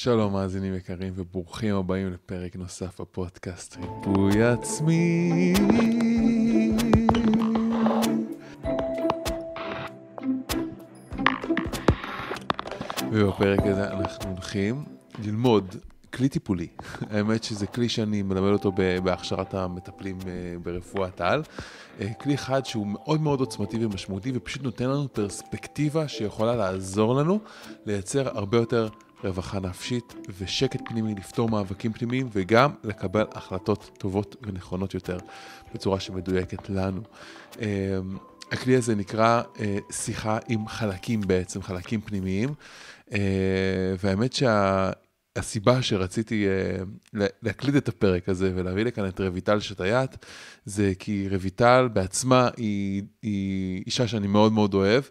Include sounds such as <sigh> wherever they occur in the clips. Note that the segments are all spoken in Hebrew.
שלום מאזינים יקרים וברוכים הבאים לפרק נוסף בפודקאסט ריפוי עצמי. ובפרק הזה אנחנו הולכים ללמוד כלי טיפולי. <laughs> האמת שזה כלי שאני מלמד אותו בהכשרת המטפלים אה, ברפואת על. אה, כלי אחד שהוא מאוד מאוד עוצמתי ומשמעותי ופשוט נותן לנו פרספקטיבה שיכולה לעזור לנו לייצר הרבה יותר... רווחה נפשית ושקט פנימי לפתור מאבקים פנימיים וגם לקבל החלטות טובות ונכונות יותר בצורה שמדויקת לנו. אמ, הכלי הזה נקרא אה, שיחה עם חלקים בעצם, חלקים פנימיים. אה, והאמת שה... הסיבה שרציתי uh, להקליד את הפרק הזה ולהביא לכאן את רויטל שטייט, זה כי רויטל בעצמה היא, היא אישה שאני מאוד מאוד אוהב,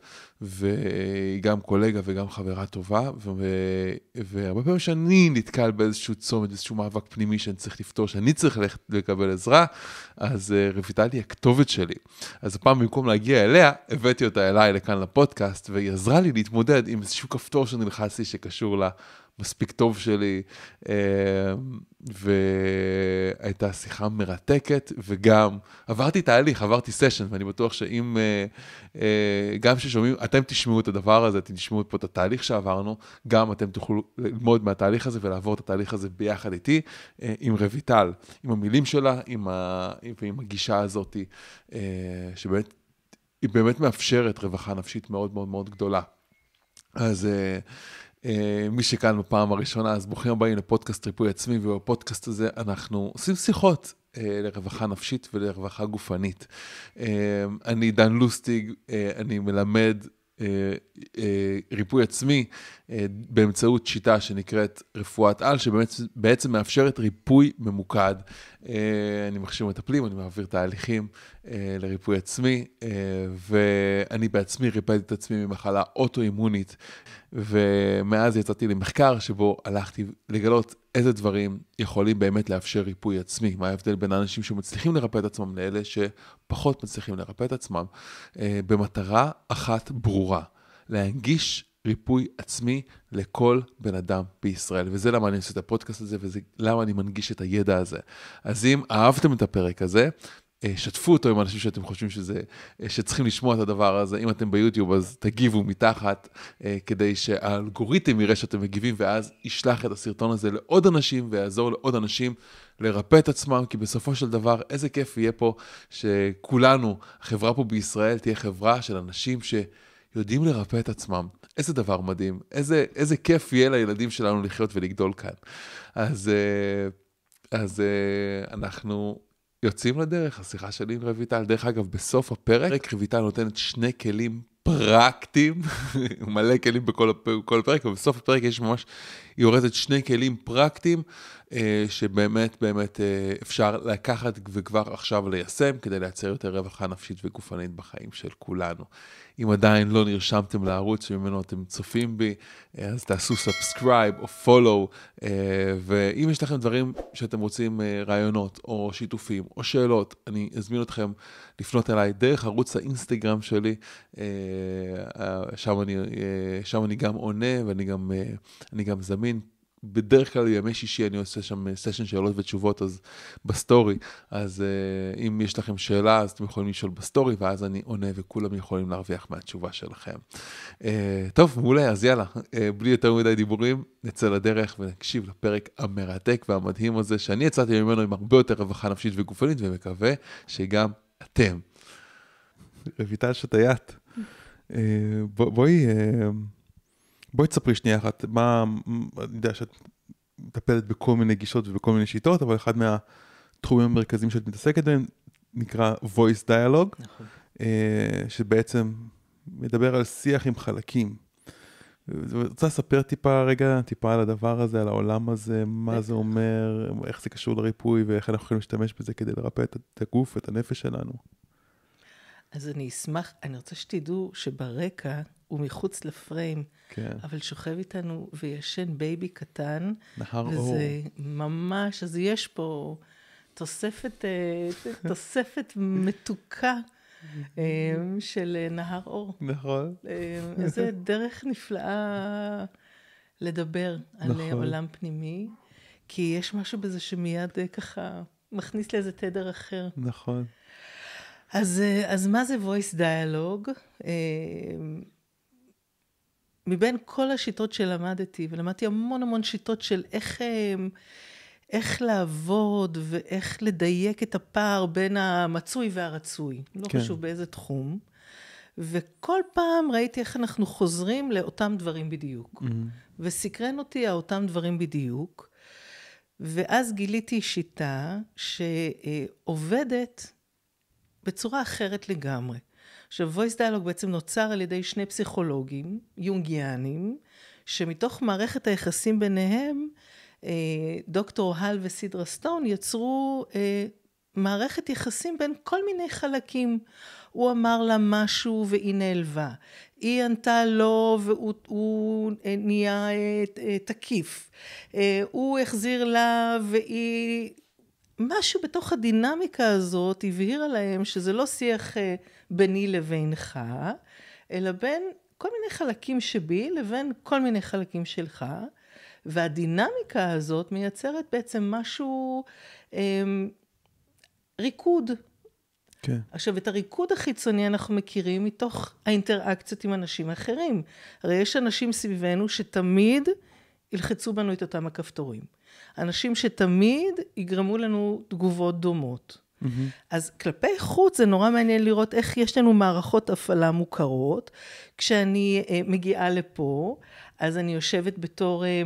והיא גם קולגה וגם חברה טובה, ו, והרבה פעמים שאני נתקל באיזשהו צומת, איזשהו מאבק פנימי שאני צריך לפתור, שאני צריך ללכת לקבל עזרה, אז uh, רויטל היא הכתובת שלי. אז הפעם במקום להגיע אליה, הבאתי אותה אליי לכאן לפודקאסט, והיא עזרה לי להתמודד עם איזשהו כפתור שנלחץ לי שקשור לה. מספיק טוב שלי, אמ, והייתה שיחה מרתקת, וגם עברתי תהליך, עברתי סשן, ואני בטוח שאם, אה, אה, גם כששומעים, אתם תשמעו את הדבר הזה, אתם תשמעו פה את התהליך שעברנו, גם אתם תוכלו ללמוד מהתהליך הזה ולעבור את התהליך הזה ביחד איתי, אה, עם רויטל, עם המילים שלה, עם ה... ועם הגישה הזאת, שבאמת... היא באמת מאפשרת רווחה נפשית מאוד מאוד מאוד גדולה. אז uh, אה, מי שכאן בפעם הראשונה, אז ברוכים הבאים לפודקאסט ריפוי עצמי, ובפודקאסט הזה אנחנו עושים שיחות אה, לרווחה נפשית ולרווחה גופנית. אה, אני דן לוסטיג, אני מלמד ריפוי עצמי, אה, באמצעות שיטה שנקראת רפואת על, שבעצם מאפשרת ריפוי ממוקד. אה, אני מכשיר מטפלים, אני מעביר תהליכים אה, לריפוי עצמי, ואני בעצמי ריפאתי את עצמי ממחלה אוטואימונית, ומאז יצאתי למחקר שבו הלכתי לגלות איזה דברים יכולים באמת לאפשר ריפוי עצמי, מה ההבדל בין האנשים שמצליחים לרפא את עצמם לאלה שפחות מצליחים לרפא את עצמם, במטרה אחת ברורה, להנגיש ריפוי עצמי לכל בן אדם בישראל. וזה למה אני עושה את הפודקאסט הזה, וזה למה אני מנגיש את הידע הזה. אז אם אהבתם את הפרק הזה, אה, שתפו אותו עם אנשים שאתם חושבים שזה, אה, שצריכים לשמוע את הדבר הזה. אם אתם ביוטיוב, אז תגיבו מתחת, אה, כדי שהאלגוריתם יראה שאתם מגיבים, ואז ישלח את הסרטון הזה לעוד אנשים ויעזור לעוד אנשים לרפא את עצמם, כי בסופו של דבר, איזה כיף יהיה פה שכולנו, החברה פה בישראל תהיה חברה של אנשים ש... יודעים לרפא את עצמם. איזה דבר מדהים, איזה, איזה כיף יהיה לילדים שלנו לחיות ולגדול כאן. אז, אה, אז אה, אנחנו יוצאים לדרך, השיחה שלי עם רויטל. דרך אגב, בסוף הפרק רויטל נותנת שני כלים פרקטיים, <laughs> מלא כלים בכל, בכל פרק, ובסוף הפרק יש ממש, היא יורדת שני כלים פרקטיים, אה, שבאמת באמת אפשר לקחת וכבר עכשיו ליישם, כדי לייצר יותר רווחה נפשית וגופנית בחיים של כולנו. אם עדיין לא נרשמתם לערוץ שממנו אתם צופים בי, אה, אז תעשו סאבסקרייב או פולו, אה, ואם יש לכם דברים שאתם רוצים, אה, רעיונות או שיתופים או שאלות, אני אזמין אתכם לפנות אליי דרך ערוץ האינסטגרם שלי, שם אני, שם אני גם עונה ואני גם, גם זמין. בדרך כלל ימי שישי אני עושה שם סשן אה, שאלות ותשובות אז בסטורי, אז uh, אם יש לכם שאלה אז אתם יכולים לשאול בסטורי ואז אני עונה וכולם יכולים להרוויח מהתשובה שלכם. Uh, טוב, מעולה, אז יאללה, uh, בלי יותר מדי דיבורים, נצא לדרך ונקשיב לפרק המרתק והמדהים הזה שאני יצאתי ממנו עם הרבה יותר רווחה נפשית וגופנית ומקווה שגם אתם. רויטל שטיית, בואי... בוא, בואי תספרי שנייה אחת, מה, אני יודע שאת מטפלת בכל מיני גישות ובכל מיני שיטות, אבל אחד מהתחומים המרכזיים שאת מתעסקת בהם נקרא voice dialogue, נכון. אה, שבעצם מדבר על שיח עם חלקים. אני רוצה לספר טיפה רגע, טיפה על הדבר הזה, על העולם הזה, מה זה אומר, איך זה קשור לריפוי ואיך אנחנו יכולים להשתמש בזה כדי לרפא את הגוף ואת הנפש שלנו. אז אני אשמח, אני רוצה שתדעו שברקע הוא מחוץ לפריים, כן. אבל שוכב איתנו וישן בייבי קטן. נהר וזה אור. וזה ממש, אז יש פה תוספת, אה, <laughs> תוספת מתוקה. אה, של נהר אור. נכון. איזה אה, דרך נפלאה לדבר נכון. על עולם פנימי, כי יש משהו בזה שמיד ככה מכניס לאיזה תדר אחר. נכון. אז, אה, אז מה זה voice dialogue? אה, מבין כל השיטות שלמדתי, ולמדתי המון המון שיטות של איך, אה, איך לעבוד ואיך לדייק את הפער בין המצוי והרצוי, לא כן. חשוב באיזה תחום. וכל פעם ראיתי איך אנחנו חוזרים לאותם דברים בדיוק. Mm-hmm. וסקרן אותי האותם דברים בדיוק. ואז גיליתי שיטה שעובדת בצורה אחרת לגמרי. עכשיו, voice dialogue בעצם נוצר על ידי שני פסיכולוגים יונגיאנים, שמתוך מערכת היחסים ביניהם, אה, דוקטור הל וסידרה סטון יצרו אה, מערכת יחסים בין כל מיני חלקים. הוא אמר לה משהו והיא נעלבה. היא ענתה לו לא והוא אה, נהיה תקיף. הוא החזיר לה והיא משהו בתוך הדינמיקה הזאת הבהיר עליהם שזה לא שיח אה, ביני לבינך, אלא בין כל מיני חלקים שבי לבין כל מיני חלקים שלך, והדינמיקה הזאת מייצרת בעצם משהו, אה, ריקוד. כן. עכשיו, את הריקוד החיצוני אנחנו מכירים מתוך האינטראקציות עם אנשים אחרים. הרי יש אנשים סביבנו שתמיד ילחצו בנו את אותם הכפתורים. אנשים שתמיד יגרמו לנו תגובות דומות. Mm-hmm. אז כלפי חוץ זה נורא מעניין לראות איך יש לנו מערכות הפעלה מוכרות. כשאני אה, מגיעה לפה, אז אני יושבת בתור אה,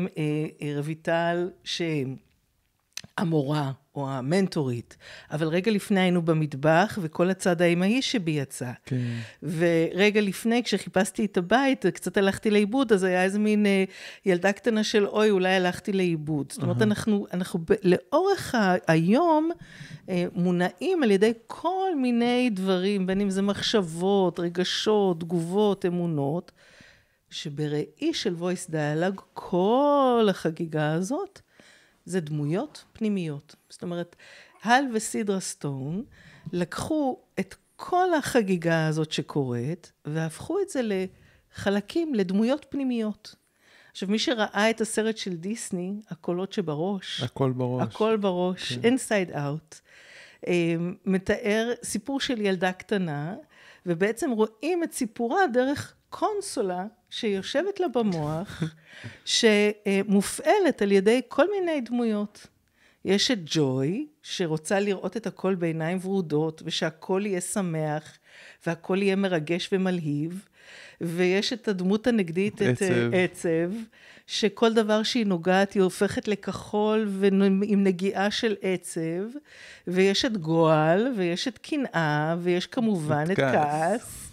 אה, רויטל, שהמורה או המנטורית. אבל רגע לפני היינו במטבח, וכל הצד האימהי שבי יצא. כן. ורגע לפני, כשחיפשתי את הבית, קצת הלכתי לאיבוד, אז היה איזה מין אה, ילדה קטנה של, אוי, אולי הלכתי לאיבוד. זאת אומרת, אנחנו, אנחנו ב- לאורך ה- היום אה, מונעים על ידי כל מיני דברים, בין אם זה מחשבות, רגשות, תגובות, אמונות. שבראי של voice dialogue, כל החגיגה הזאת זה דמויות פנימיות. זאת אומרת, הל וסידרה סטון לקחו את כל החגיגה הזאת שקורית, והפכו את זה לחלקים, לדמויות פנימיות. עכשיו, מי שראה את הסרט של דיסני, הקולות שבראש, הכל בראש, הכל בראש, כן. Inside Out, אמ, מתאר סיפור של ילדה קטנה, ובעצם רואים את סיפורה דרך קונסולה שיושבת לה במוח, שמופעלת על ידי כל מיני דמויות. יש את ג'וי, שרוצה לראות את הכל בעיניים ורודות, ושהכול יהיה שמח, והכול יהיה מרגש ומלהיב, ויש את הדמות הנגדית, עצב. את אה, עצב, שכל דבר שהיא נוגעת היא הופכת לכחול ועם נגיעה של עצב, ויש את גועל, ויש את קנאה, ויש כמובן את, את כעס.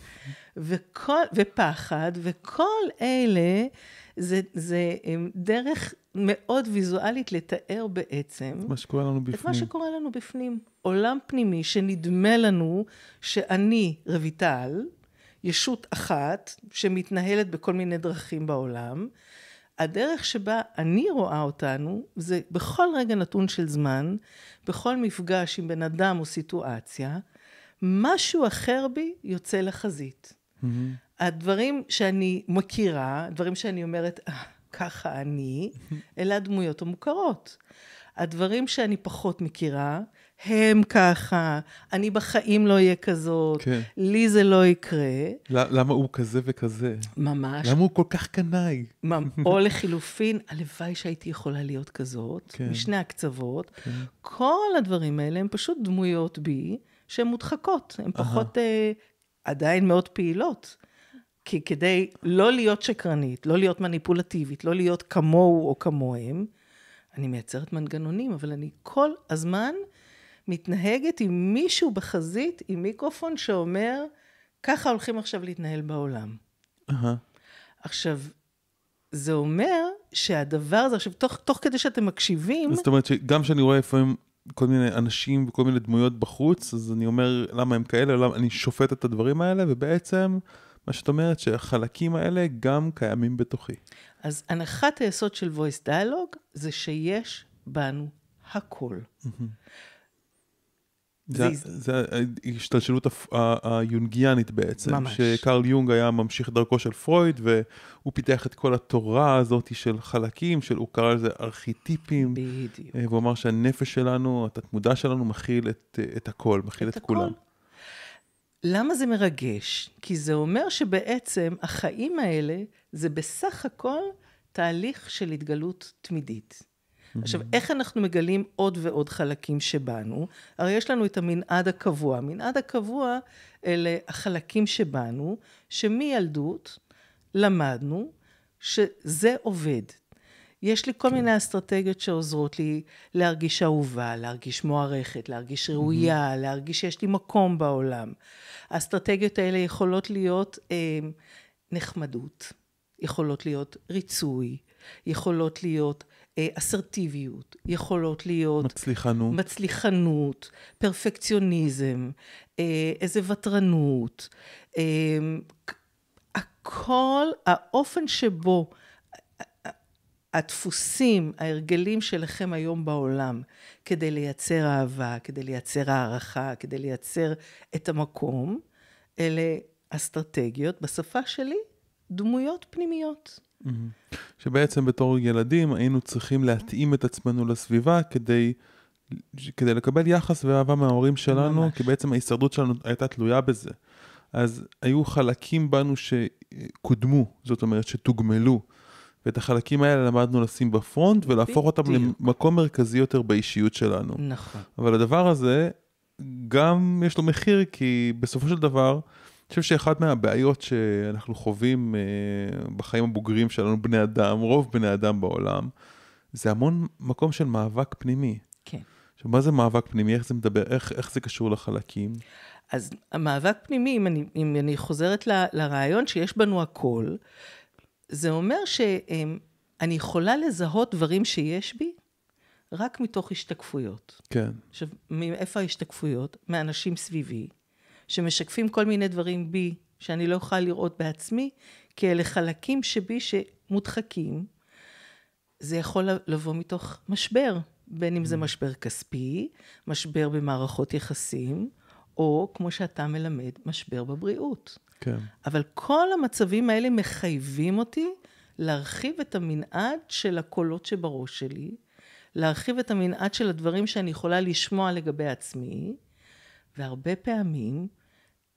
וכל, ופחד, וכל אלה זה, זה דרך מאוד ויזואלית לתאר בעצם. את מה שקורה לנו בפנים. את מה שקורה לנו בפנים. עולם פנימי שנדמה לנו שאני רויטל, ישות אחת שמתנהלת בכל מיני דרכים בעולם. הדרך שבה אני רואה אותנו, זה בכל רגע נתון של זמן, בכל מפגש עם בן אדם או סיטואציה, משהו אחר בי יוצא לחזית. Mm-hmm. הדברים שאני מכירה, דברים שאני אומרת, ah, ככה אני, mm-hmm. אלה הדמויות המוכרות. הדברים שאני פחות מכירה, הם ככה, אני בחיים לא אהיה כזאת, כן. לי זה לא יקרה. למה הוא כזה וכזה? ממש. למה הוא כל כך קנאי? או <laughs> לחילופין, הלוואי שהייתי יכולה להיות כזאת, כן. משני הקצוות. כן. כל הדברים האלה הם פשוט דמויות בי שהן מודחקות, הן פחות uh, עדיין מאוד פעילות. כי כדי לא להיות שקרנית, לא להיות מניפולטיבית, לא להיות כמוהו או כמוהם, אני מייצרת מנגנונים, אבל אני כל הזמן מתנהגת עם מישהו בחזית, עם מיקרופון שאומר, ככה הולכים עכשיו להתנהל בעולם. Uh-huh. עכשיו, זה אומר שהדבר הזה, עכשיו, תוך, תוך כדי שאתם מקשיבים... זאת אומרת שגם כשאני רואה לפעמים כל מיני אנשים וכל מיני דמויות בחוץ, אז אני אומר למה הם כאלה, למה אני שופט את הדברים האלה, ובעצם מה שאת אומרת שהחלקים האלה גם קיימים בתוכי. אז הנחת היסוד של voice dialogue זה שיש בנו הכל. Mm-hmm. זה, זה, זה ההשתלשלות היונגיאנית בעצם. ממש. שקרל יונג היה ממשיך דרכו של פרויד, והוא פיתח את כל התורה הזאת של חלקים, של, הוא קרא לזה ארכיטיפים. בדיוק. אה, והוא אמר שהנפש שלנו, התמודה שלנו, מכיל את, אה, את הכל, מכיל את, את כולם. למה זה מרגש? כי זה אומר שבעצם החיים האלה זה בסך הכל תהליך של התגלות תמידית. Mm-hmm. עכשיו, איך אנחנו מגלים עוד ועוד חלקים שבנו? הרי יש לנו את המנעד הקבוע. המנעד הקבוע אלה החלקים שבנו, שמילדות למדנו שזה עובד. יש לי כל כן. מיני אסטרטגיות שעוזרות לי להרגיש אהובה, להרגיש מוערכת, להרגיש mm-hmm. ראויה, mm-hmm. להרגיש שיש לי מקום בעולם. האסטרטגיות האלה יכולות להיות אה, נחמדות, יכולות להיות ריצוי, יכולות להיות אה, אסרטיביות, יכולות להיות... מצליחנות. מצליחנות, פרפקציוניזם, אה, איזה ותרנות. אה, הכל, האופן שבו הדפוסים, ההרגלים שלכם היום בעולם, כדי לייצר אהבה, כדי לייצר הערכה, כדי לייצר את המקום, אלה אסטרטגיות, בשפה שלי, דמויות פנימיות. שבעצם בתור ילדים היינו צריכים להתאים את עצמנו לסביבה כדי, כדי לקבל יחס ואהבה מההורים שלנו, ממש. כי בעצם ההישרדות שלנו הייתה תלויה בזה. אז היו חלקים בנו שקודמו, זאת אומרת שתוגמלו. ואת החלקים האלה למדנו לשים בפרונט ולהפוך אותם למקום מרכזי יותר באישיות שלנו. נכון. אבל הדבר הזה, גם יש לו מחיר, כי בסופו של דבר, אני חושב שאחת מהבעיות שאנחנו חווים אה, בחיים הבוגרים שלנו, בני אדם, רוב בני אדם בעולם, זה המון מקום של מאבק פנימי. כן. עכשיו, מה זה מאבק פנימי? איך זה מדבר? איך, איך זה קשור לחלקים? אז המאבק פנימי, אם אני, אם אני חוזרת ל, לרעיון שיש בנו הכל, זה אומר שאני יכולה לזהות דברים שיש בי רק מתוך השתקפויות. כן. עכשיו, מאיפה ההשתקפויות? מאנשים סביבי, שמשקפים כל מיני דברים בי שאני לא אוכל לראות בעצמי, כי אלה חלקים שבי שמודחקים. זה יכול לבוא מתוך משבר, בין אם זה mm. משבר כספי, משבר במערכות יחסים, או כמו שאתה מלמד, משבר בבריאות. כן. אבל כל המצבים האלה מחייבים אותי להרחיב את המנעד של הקולות שבראש שלי, להרחיב את המנעד של הדברים שאני יכולה לשמוע לגבי עצמי, והרבה פעמים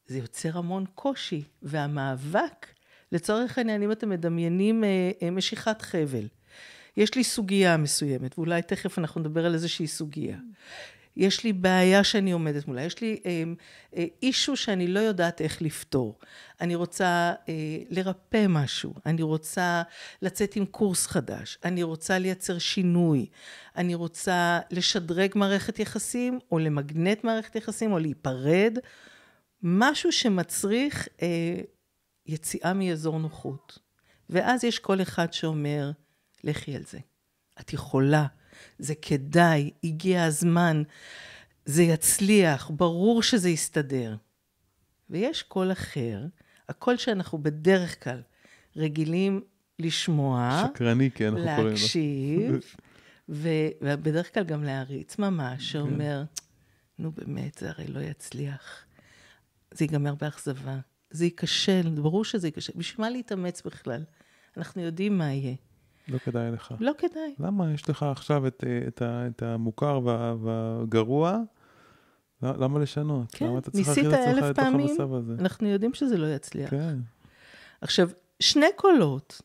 זה יוצר המון קושי, והמאבק, לצורך העניין, אם אתם מדמיינים אה, אה, משיכת חבל, יש לי סוגיה מסוימת, ואולי תכף אנחנו נדבר על איזושהי סוגיה. יש לי בעיה שאני עומדת מולה, יש לי אה, אה, אישו שאני לא יודעת איך לפתור. אני רוצה אה, לרפא משהו, אני רוצה לצאת עם קורס חדש, אני רוצה לייצר שינוי, אני רוצה לשדרג מערכת יחסים, או למגנט מערכת יחסים, או להיפרד, משהו שמצריך אה, יציאה מאזור נוחות. ואז יש כל אחד שאומר, לכי על זה. את יכולה. זה כדאי, הגיע הזמן, זה יצליח, ברור שזה יסתדר. ויש קול אחר, הקול שאנחנו בדרך כלל רגילים לשמוע. שקרני, כן, אנחנו קוראים לו. להקשיב, ו... ובדרך כלל גם להריץ ממש, כן. שאומר, נו באמת, זה הרי לא יצליח. זה ייגמר באכזבה. זה ייכשל, ברור שזה ייכשל. בשביל מה להתאמץ בכלל? אנחנו יודעים מה יהיה. לא כדאי לך. לא כדאי. למה יש לך עכשיו את, אה, את, את המוכר והגרוע? למה לשנות? כן, למה אתה צריך להכיר את עצמך לתוך המצב הזה? אנחנו יודעים שזה לא יצליח. כן. עכשיו, שני קולות,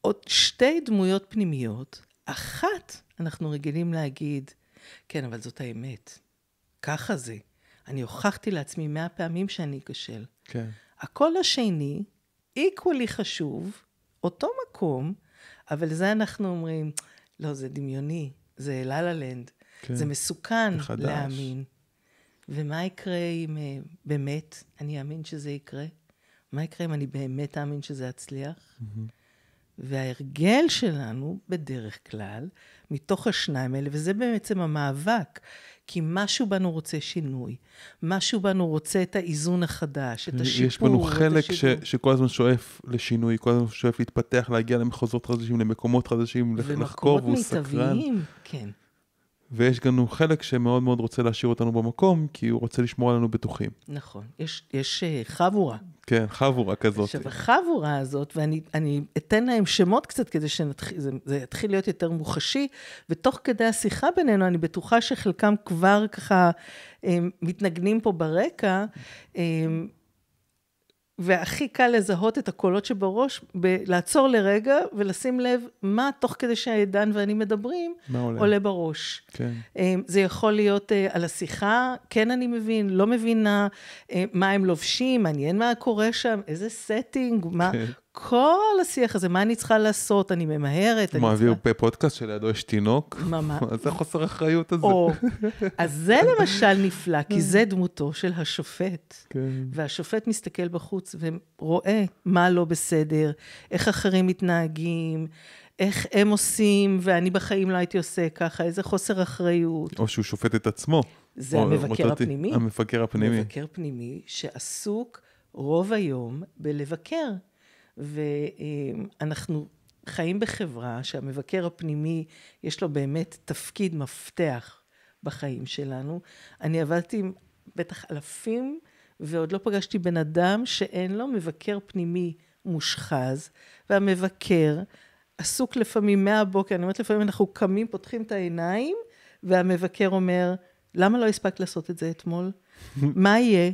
עוד שתי דמויות פנימיות, אחת, אנחנו רגילים להגיד, כן, אבל זאת האמת, ככה זה. אני הוכחתי לעצמי מאה פעמים שאני אכשל. כן. הקול השני, איקולי חשוב, אותו מקום, אבל זה אנחנו אומרים, לא, זה דמיוני, זה לה-לה-לנד, כן. זה מסוכן מחדש. להאמין. ומה יקרה אם אה, באמת אני אאמין שזה יקרה? מה יקרה אם אני באמת אאמין שזה יצליח? Mm-hmm. וההרגל שלנו, בדרך כלל, מתוך השניים האלה, וזה בעצם המאבק. כי משהו בנו רוצה שינוי, משהו בנו רוצה את האיזון החדש, את השיפור. יש בנו חלק ש, שכל הזמן שואף לשינוי, כל הזמן שואף להתפתח, להגיע למחוזות חדשים, למקומות חדשים, לחקור, והוא סקרן. ומקומות מיטביים, כן. ויש לנו חלק שמאוד מאוד רוצה להשאיר אותנו במקום, כי הוא רוצה לשמור עלינו בטוחים. נכון, יש, יש אה, חבורה. כן, חבורה כזאת. עכשיו, החבורה הזאת, ואני אתן להם שמות קצת כדי שזה יתחיל להיות יותר מוחשי, ותוך כדי השיחה בינינו, אני בטוחה שחלקם כבר ככה הם, אה, מתנגנים פה ברקע. הם, אה, והכי קל לזהות את הקולות שבראש, ב- לעצור לרגע ולשים לב מה תוך כדי שהעידן ואני מדברים, עולה? עולה בראש. כן. אמ, זה יכול להיות אה, על השיחה, כן אני מבין, לא מבינה, אה, מה הם לובשים, מעניין מה קורה שם, איזה setting, מה... כן. כל השיח הזה, מה אני צריכה לעשות, אני ממהרת, אני מעביר צריכה... בפודקאסט שלידו יש תינוק. ממש. מה זה חוסר אחריות הזה? או, אז זה למשל נפלא, כי זה דמותו של השופט. כן. והשופט מסתכל בחוץ ורואה מה לא בסדר, איך אחרים מתנהגים, איך הם עושים, ואני בחיים לא הייתי עושה ככה, איזה חוסר אחריות. או שהוא שופט את עצמו. זה המבקר הפנימי. המבקר הפנימי. המבקר הפנימי שעסוק רוב היום בלבקר ואנחנו חיים בחברה שהמבקר הפנימי יש לו באמת תפקיד מפתח בחיים שלנו. אני עבדתי עם בטח אלפים, ועוד לא פגשתי בן אדם שאין לו מבקר פנימי מושחז, והמבקר עסוק לפעמים מהבוקר, אני אומרת לפעמים אנחנו קמים, פותחים את העיניים, והמבקר אומר, למה לא הספקת לעשות את זה אתמול? מה יהיה?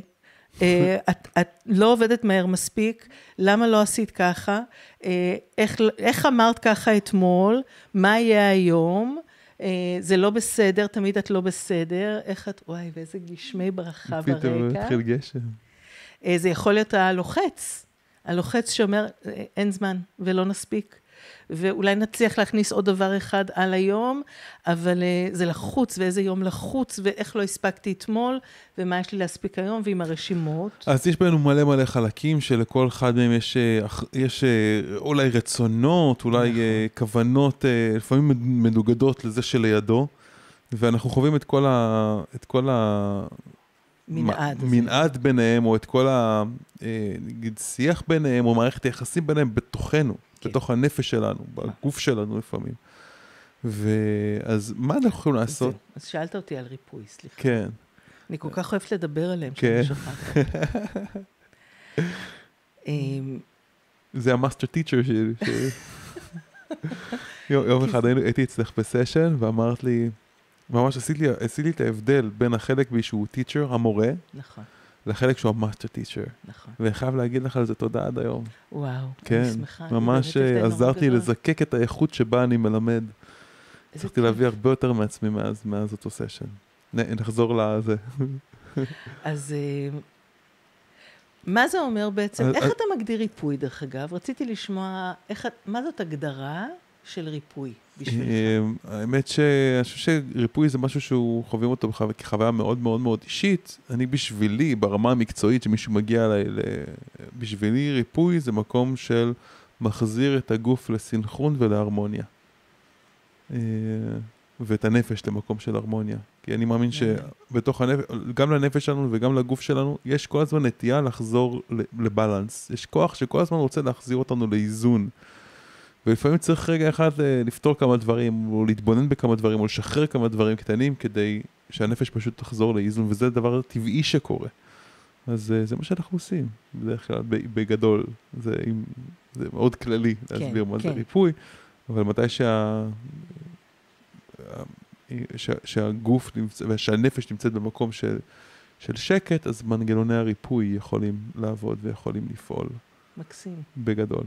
אה, את, את לא עובדת מהר מספיק, למה לא עשית ככה? אה, איך, איך אמרת ככה אתמול? מה יהיה היום? אה, זה לא בסדר, תמיד את לא בסדר. איך את, וואי, ואיזה גשמי ברכה ברקע. פתאום התחיל גשם. זה יכול להיות הלוחץ, הלוחץ שאומר, אין זמן ולא נספיק. ואולי נצליח להכניס עוד דבר אחד על היום, אבל אה, זה לחוץ, ואיזה יום לחוץ, ואיך לא הספקתי אתמול, ומה יש לי להספיק היום, ועם הרשימות. אז יש בינינו מלא מלא חלקים, שלכל אחד מהם יש, אה, יש אה, אולי רצונות, אולי נכון. כוונות, לפעמים מנוגדות לזה שלידו, ואנחנו חווים את כל ה... את כל ה... מנעד. מנעד ביניהם, או את כל ה... נגיד, שיח ביניהם, או מערכת היחסים ביניהם בתוכנו. כן. בתוך הנפש שלנו, בגוף שלנו לפעמים. ואז מה אנחנו יכולים לעשות? זה. אז שאלת אותי על ריפוי, סליחה. כן. אני כל כך אוהבת לדבר עליהם, כן. שאני שכחתי. <laughs> אמ, זה המאסטר טיצ'ר שלי. יום אחד הייתי אצלך בסשן, ואמרת לי, ממש עשית לי, עשית לי את ההבדל בין החלק בי שהוא טיצ'ר, המורה, נכון. זה החלק שהוא המאסטר טיצ'ר. נכון. וחייב להגיד לך על זה תודה עד היום. וואו, כן, אני שמחה. ממש אני אה, עזרתי לזקק את האיכות שבה אני מלמד. הצלחתי להביא הרבה יותר מעצמי מאז, מאז אותו סשן. נחזור לזה. <laughs> אז אה, מה זה אומר בעצם? אז, איך אז... אה, אתה מגדיר ריפוי, דרך אגב? רציתי לשמוע, איך, מה זאת הגדרה? של ריפוי בשבילך? אה, האמת שאני חושב שריפוי זה משהו שהוא חווים אותו כחוויה מאוד מאוד מאוד אישית. אני בשבילי, ברמה המקצועית שמישהו מגיע אליי, בשבילי ריפוי זה מקום של מחזיר את הגוף לסנכרון ולהרמוניה. אה, ואת הנפש למקום של הרמוניה. כי אני מאמין שבתוך הנפש, גם לנפש שלנו וגם לגוף שלנו, יש כל הזמן נטייה לחזור לבלנס. יש כוח שכל הזמן רוצה להחזיר אותנו לאיזון. ולפעמים צריך רגע אחד אה, לפתור כמה דברים, או להתבונן בכמה דברים, או לשחרר כמה דברים קטנים כדי שהנפש פשוט תחזור לאיזון, וזה דבר טבעי שקורה. אז אה, זה מה שאנחנו עושים, בדרך כלל, בגדול. זה, עם, זה מאוד כללי להסביר כן, מה כן. זה ריפוי, אבל מתי שה... אה, שה, שהגוף נמצא, שהנפש נמצאת במקום של, של שקט, אז מנגנוני הריפוי יכולים לעבוד ויכולים לפעול. מקסים. בגדול.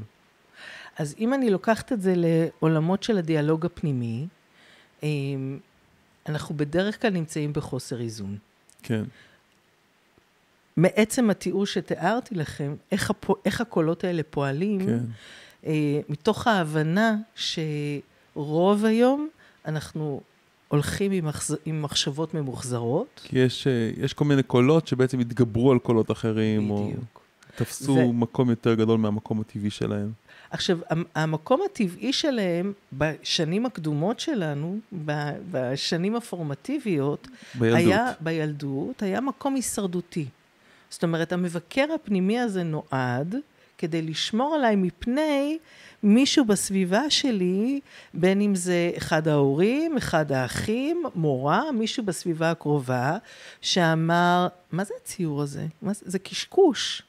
אז אם אני לוקחת את זה לעולמות של הדיאלוג הפנימי, אמ, אנחנו בדרך כלל נמצאים בחוסר איזון. כן. מעצם התיאור שתיארתי לכם, איך, הפו, איך הקולות האלה פועלים, כן. אה, מתוך ההבנה שרוב היום אנחנו הולכים עם, מחז... עם מחשבות ממוחזרות. כי יש, אה, יש כל מיני קולות שבעצם התגברו על קולות אחרים. בדיוק. או... תפסו זה... מקום יותר גדול מהמקום הטבעי שלהם. עכשיו, המקום הטבעי שלהם בשנים הקדומות שלנו, בשנים הפורמטיביות, בילדות. היה, בילדות, היה מקום הישרדותי. זאת אומרת, המבקר הפנימי הזה נועד כדי לשמור עליי מפני מישהו בסביבה שלי, בין אם זה אחד ההורים, אחד האחים, מורה, מישהו בסביבה הקרובה, שאמר, מה זה הציור הזה? זה, זה קשקוש.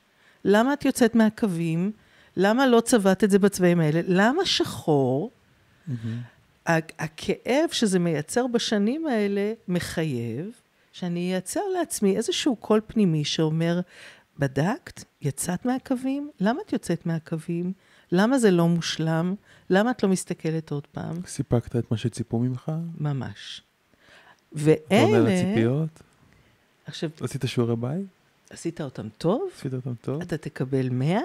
למה את יוצאת מהקווים? למה לא צבעת את זה בצבעים האלה? למה שחור? Mm-hmm. הכאב שזה מייצר בשנים האלה מחייב שאני אייצר לעצמי איזשהו קול פנימי שאומר, בדקת? יצאת מהקווים? למה את יוצאת מהקווים? למה זה לא מושלם? למה את לא מסתכלת עוד פעם? סיפקת את מה שציפו ממך? ממש. לא ואלה... עונה לציפיות? עכשיו... עשית שיעורי בית? עשית אותם טוב, עשית אותם טוב, אתה תקבל 100,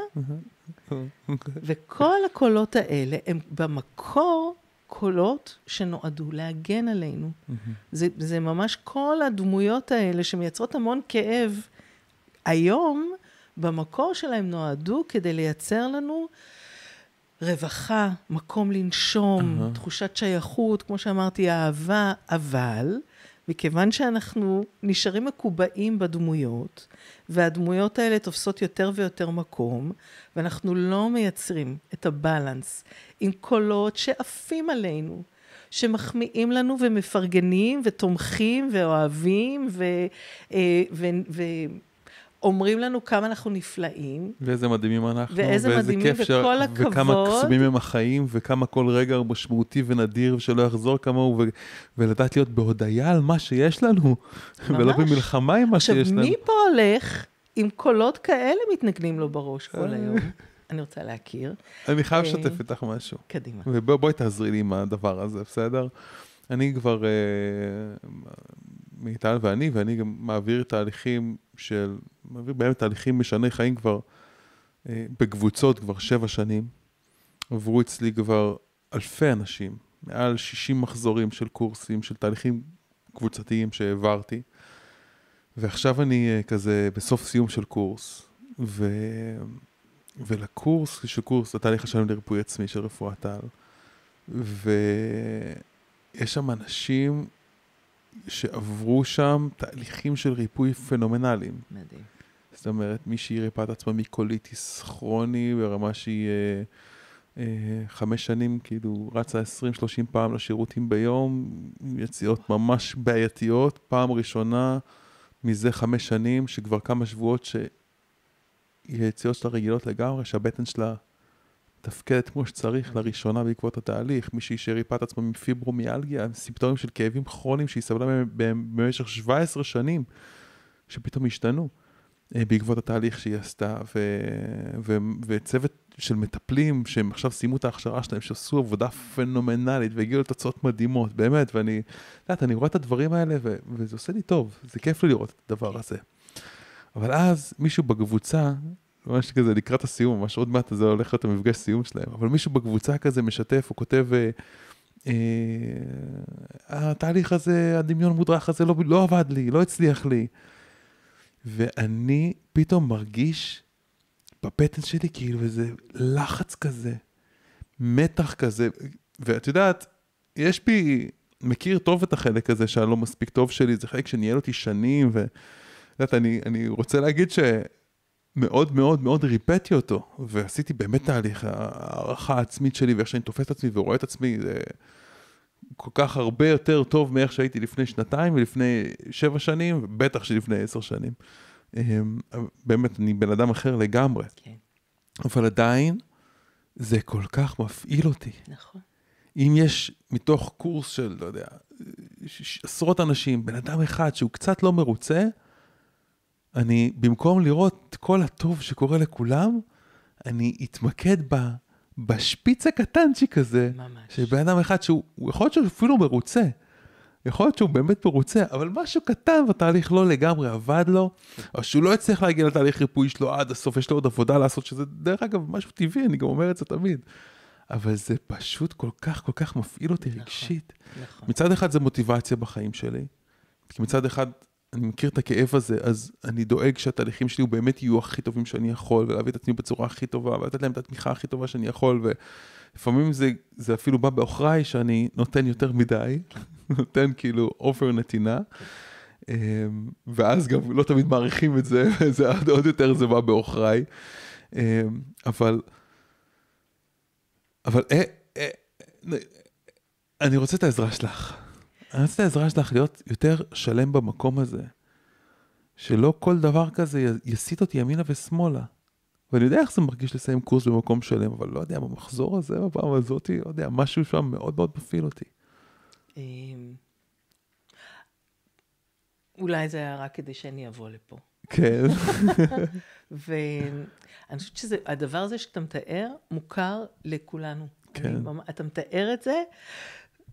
אוקיי. וכל הקולות האלה הם במקור קולות שנועדו להגן עלינו. זה, זה ממש כל הדמויות האלה שמייצרות המון כאב היום, במקור שלהם נועדו כדי לייצר לנו רווחה, מקום לנשום, תחושת שייכות, כמו שאמרתי, אהבה, אבל... מכיוון שאנחנו נשארים מקובעים בדמויות, והדמויות האלה תופסות יותר ויותר מקום, ואנחנו לא מייצרים את הבלנס עם קולות שעפים עלינו, שמחמיאים לנו ומפרגנים ותומכים ואוהבים ו... אה, ו, ו, ו אומרים לנו כמה אנחנו נפלאים. ואיזה מדהימים אנחנו. ואיזה, ואיזה מדהימים, וכל ש... הכבוד. וכמה קסומים הם החיים, וכמה כל רגע הוא משמעותי ונדיר, ושלא יחזור כמוהו, ו... ולדעת להיות בהודיה על מה שיש לנו, <laughs> ממש. ולא במלחמה עם מה עכשיו, שיש לנו. עכשיו, מי פה הולך עם קולות כאלה מתנגנים לו בראש כל אה. היום? אני רוצה להכיר. אני חייב אה, לשתף איתך משהו. קדימה. ובואי תעזרי לי עם הדבר הזה, בסדר? אני כבר... אה, מאיתן ואני, ואני גם מעביר תהליכים של, מעביר בהם תהליכים משני חיים כבר אה, בקבוצות כבר שבע שנים. עברו אצלי כבר אלפי אנשים, מעל 60 מחזורים של קורסים, של תהליכים קבוצתיים שהעברתי. ועכשיו אני אה, כזה בסוף סיום של קורס, ו... ולקורס, של קורס, התהליך השלם לריפוי עצמי של רפואת על, ויש שם אנשים שעברו שם תהליכים של ריפוי פנומנליים. מדהים. זאת אומרת, מי שהיא ריפה את עצמה מקוליטיס כרוני ברמה שהיא אה, אה, חמש שנים, כאילו, רצה 20-30 פעם לשירותים ביום, יציאות ממש בעייתיות, פעם ראשונה מזה חמש שנים, שכבר כמה שבועות שהיא שהיציאות שלה רגילות לגמרי, שהבטן שלה מתפקדת כמו שצריך לראשונה בעקבות התהליך, מישהי שריפאת עצמה מפיברומיאלגיה, סימפטומים של כאבים כרוניים שהיא סבלה במשך 17 שנים, שפתאום השתנו אה, בעקבות התהליך שהיא עשתה, ו... ו... וצוות של מטפלים שהם עכשיו סיימו את ההכשרה שלהם, שעשו עבודה פנומנלית והגיעו לתוצאות מדהימות, באמת, ואני, את יודעת, אני רואה את הדברים האלה ו... וזה עושה לי טוב, זה כיף לי לראות את הדבר כן. הזה. אבל אז מישהו בקבוצה ממש כזה לקראת הסיום, ממש עוד מעט זה הולך להיות המפגש סיום שלהם, אבל מישהו בקבוצה כזה משתף, הוא כותב, אה, אה, התהליך הזה, הדמיון המודרך הזה לא, לא עבד לי, לא הצליח לי. ואני פתאום מרגיש בבטן שלי כאילו איזה לחץ כזה, מתח כזה, ואת יודעת, יש בי, מכיר טוב את החלק הזה שהלא מספיק טוב שלי, זה חלק שניהל אותי שנים, ואת יודעת, אני, אני רוצה להגיד ש... מאוד מאוד מאוד ריפאתי אותו, ועשיתי באמת תהליך הערכה עצמית שלי ואיך שאני תופס את עצמי ורואה את עצמי, זה כל כך הרבה יותר טוב מאיך שהייתי לפני שנתיים ולפני שבע שנים, ובטח שלפני עשר שנים. אמ, באמת, אני בן אדם אחר לגמרי. כן. אבל עדיין, זה כל כך מפעיל אותי. נכון. אם יש מתוך קורס של, לא יודע, עשרות אנשים, בן אדם אחד שהוא קצת לא מרוצה, אני, במקום לראות כל הטוב שקורה לכולם, אני אתמקד ב, בשפיץ הקטנצ'יק הזה, ממש. של בן אדם אחד שהוא, יכול להיות שהוא אפילו מרוצה, יכול להיות שהוא באמת מרוצה, אבל משהו קטן בתהליך לא לגמרי עבד לו, או שהוא לא הצליח להגיע לתהליך ריפוי שלו עד הסוף, יש לו עוד עבודה לעשות, שזה דרך אגב משהו טבעי, אני גם אומר את זה תמיד. אבל זה פשוט כל כך, כל כך מפעיל אותי נכון, רגשית. נכון. מצד אחד זה מוטיבציה בחיים שלי, כי מצד אחד אני מכיר את הכאב הזה, אז אני דואג שהתהליכים שלי באמת יהיו הכי טובים שאני יכול, ולהביא את עצמי בצורה הכי טובה, ולתת להם את התמיכה הכי טובה שאני יכול, ולפעמים זה, זה אפילו בא בעוכריי שאני נותן יותר מדי, <laughs> נותן כאילו אופר נתינה, אמ, ואז גם לא תמיד מעריכים את זה, <laughs> וזה עוד יותר זה בא בעוכריי, אמ, אבל... אבל אה, אה, אה, אני רוצה את העזרה שלך. אני רוצה את העזרה שלך להיות יותר שלם במקום הזה. שלא כל דבר כזה יסיט אותי ימינה ושמאלה. ואני יודע איך זה מרגיש לסיים קורס במקום שלם, אבל לא יודע, במחזור הזה, בפעם הזאת, לא יודע, משהו שם מאוד מאוד מפעיל אותי. אמ, אולי זה היה רק כדי שאני אבוא לפה. כן. <laughs> ואני חושבת שהדבר הזה שאתה מתאר, מוכר לכולנו. כן. אני, אתה מתאר את זה,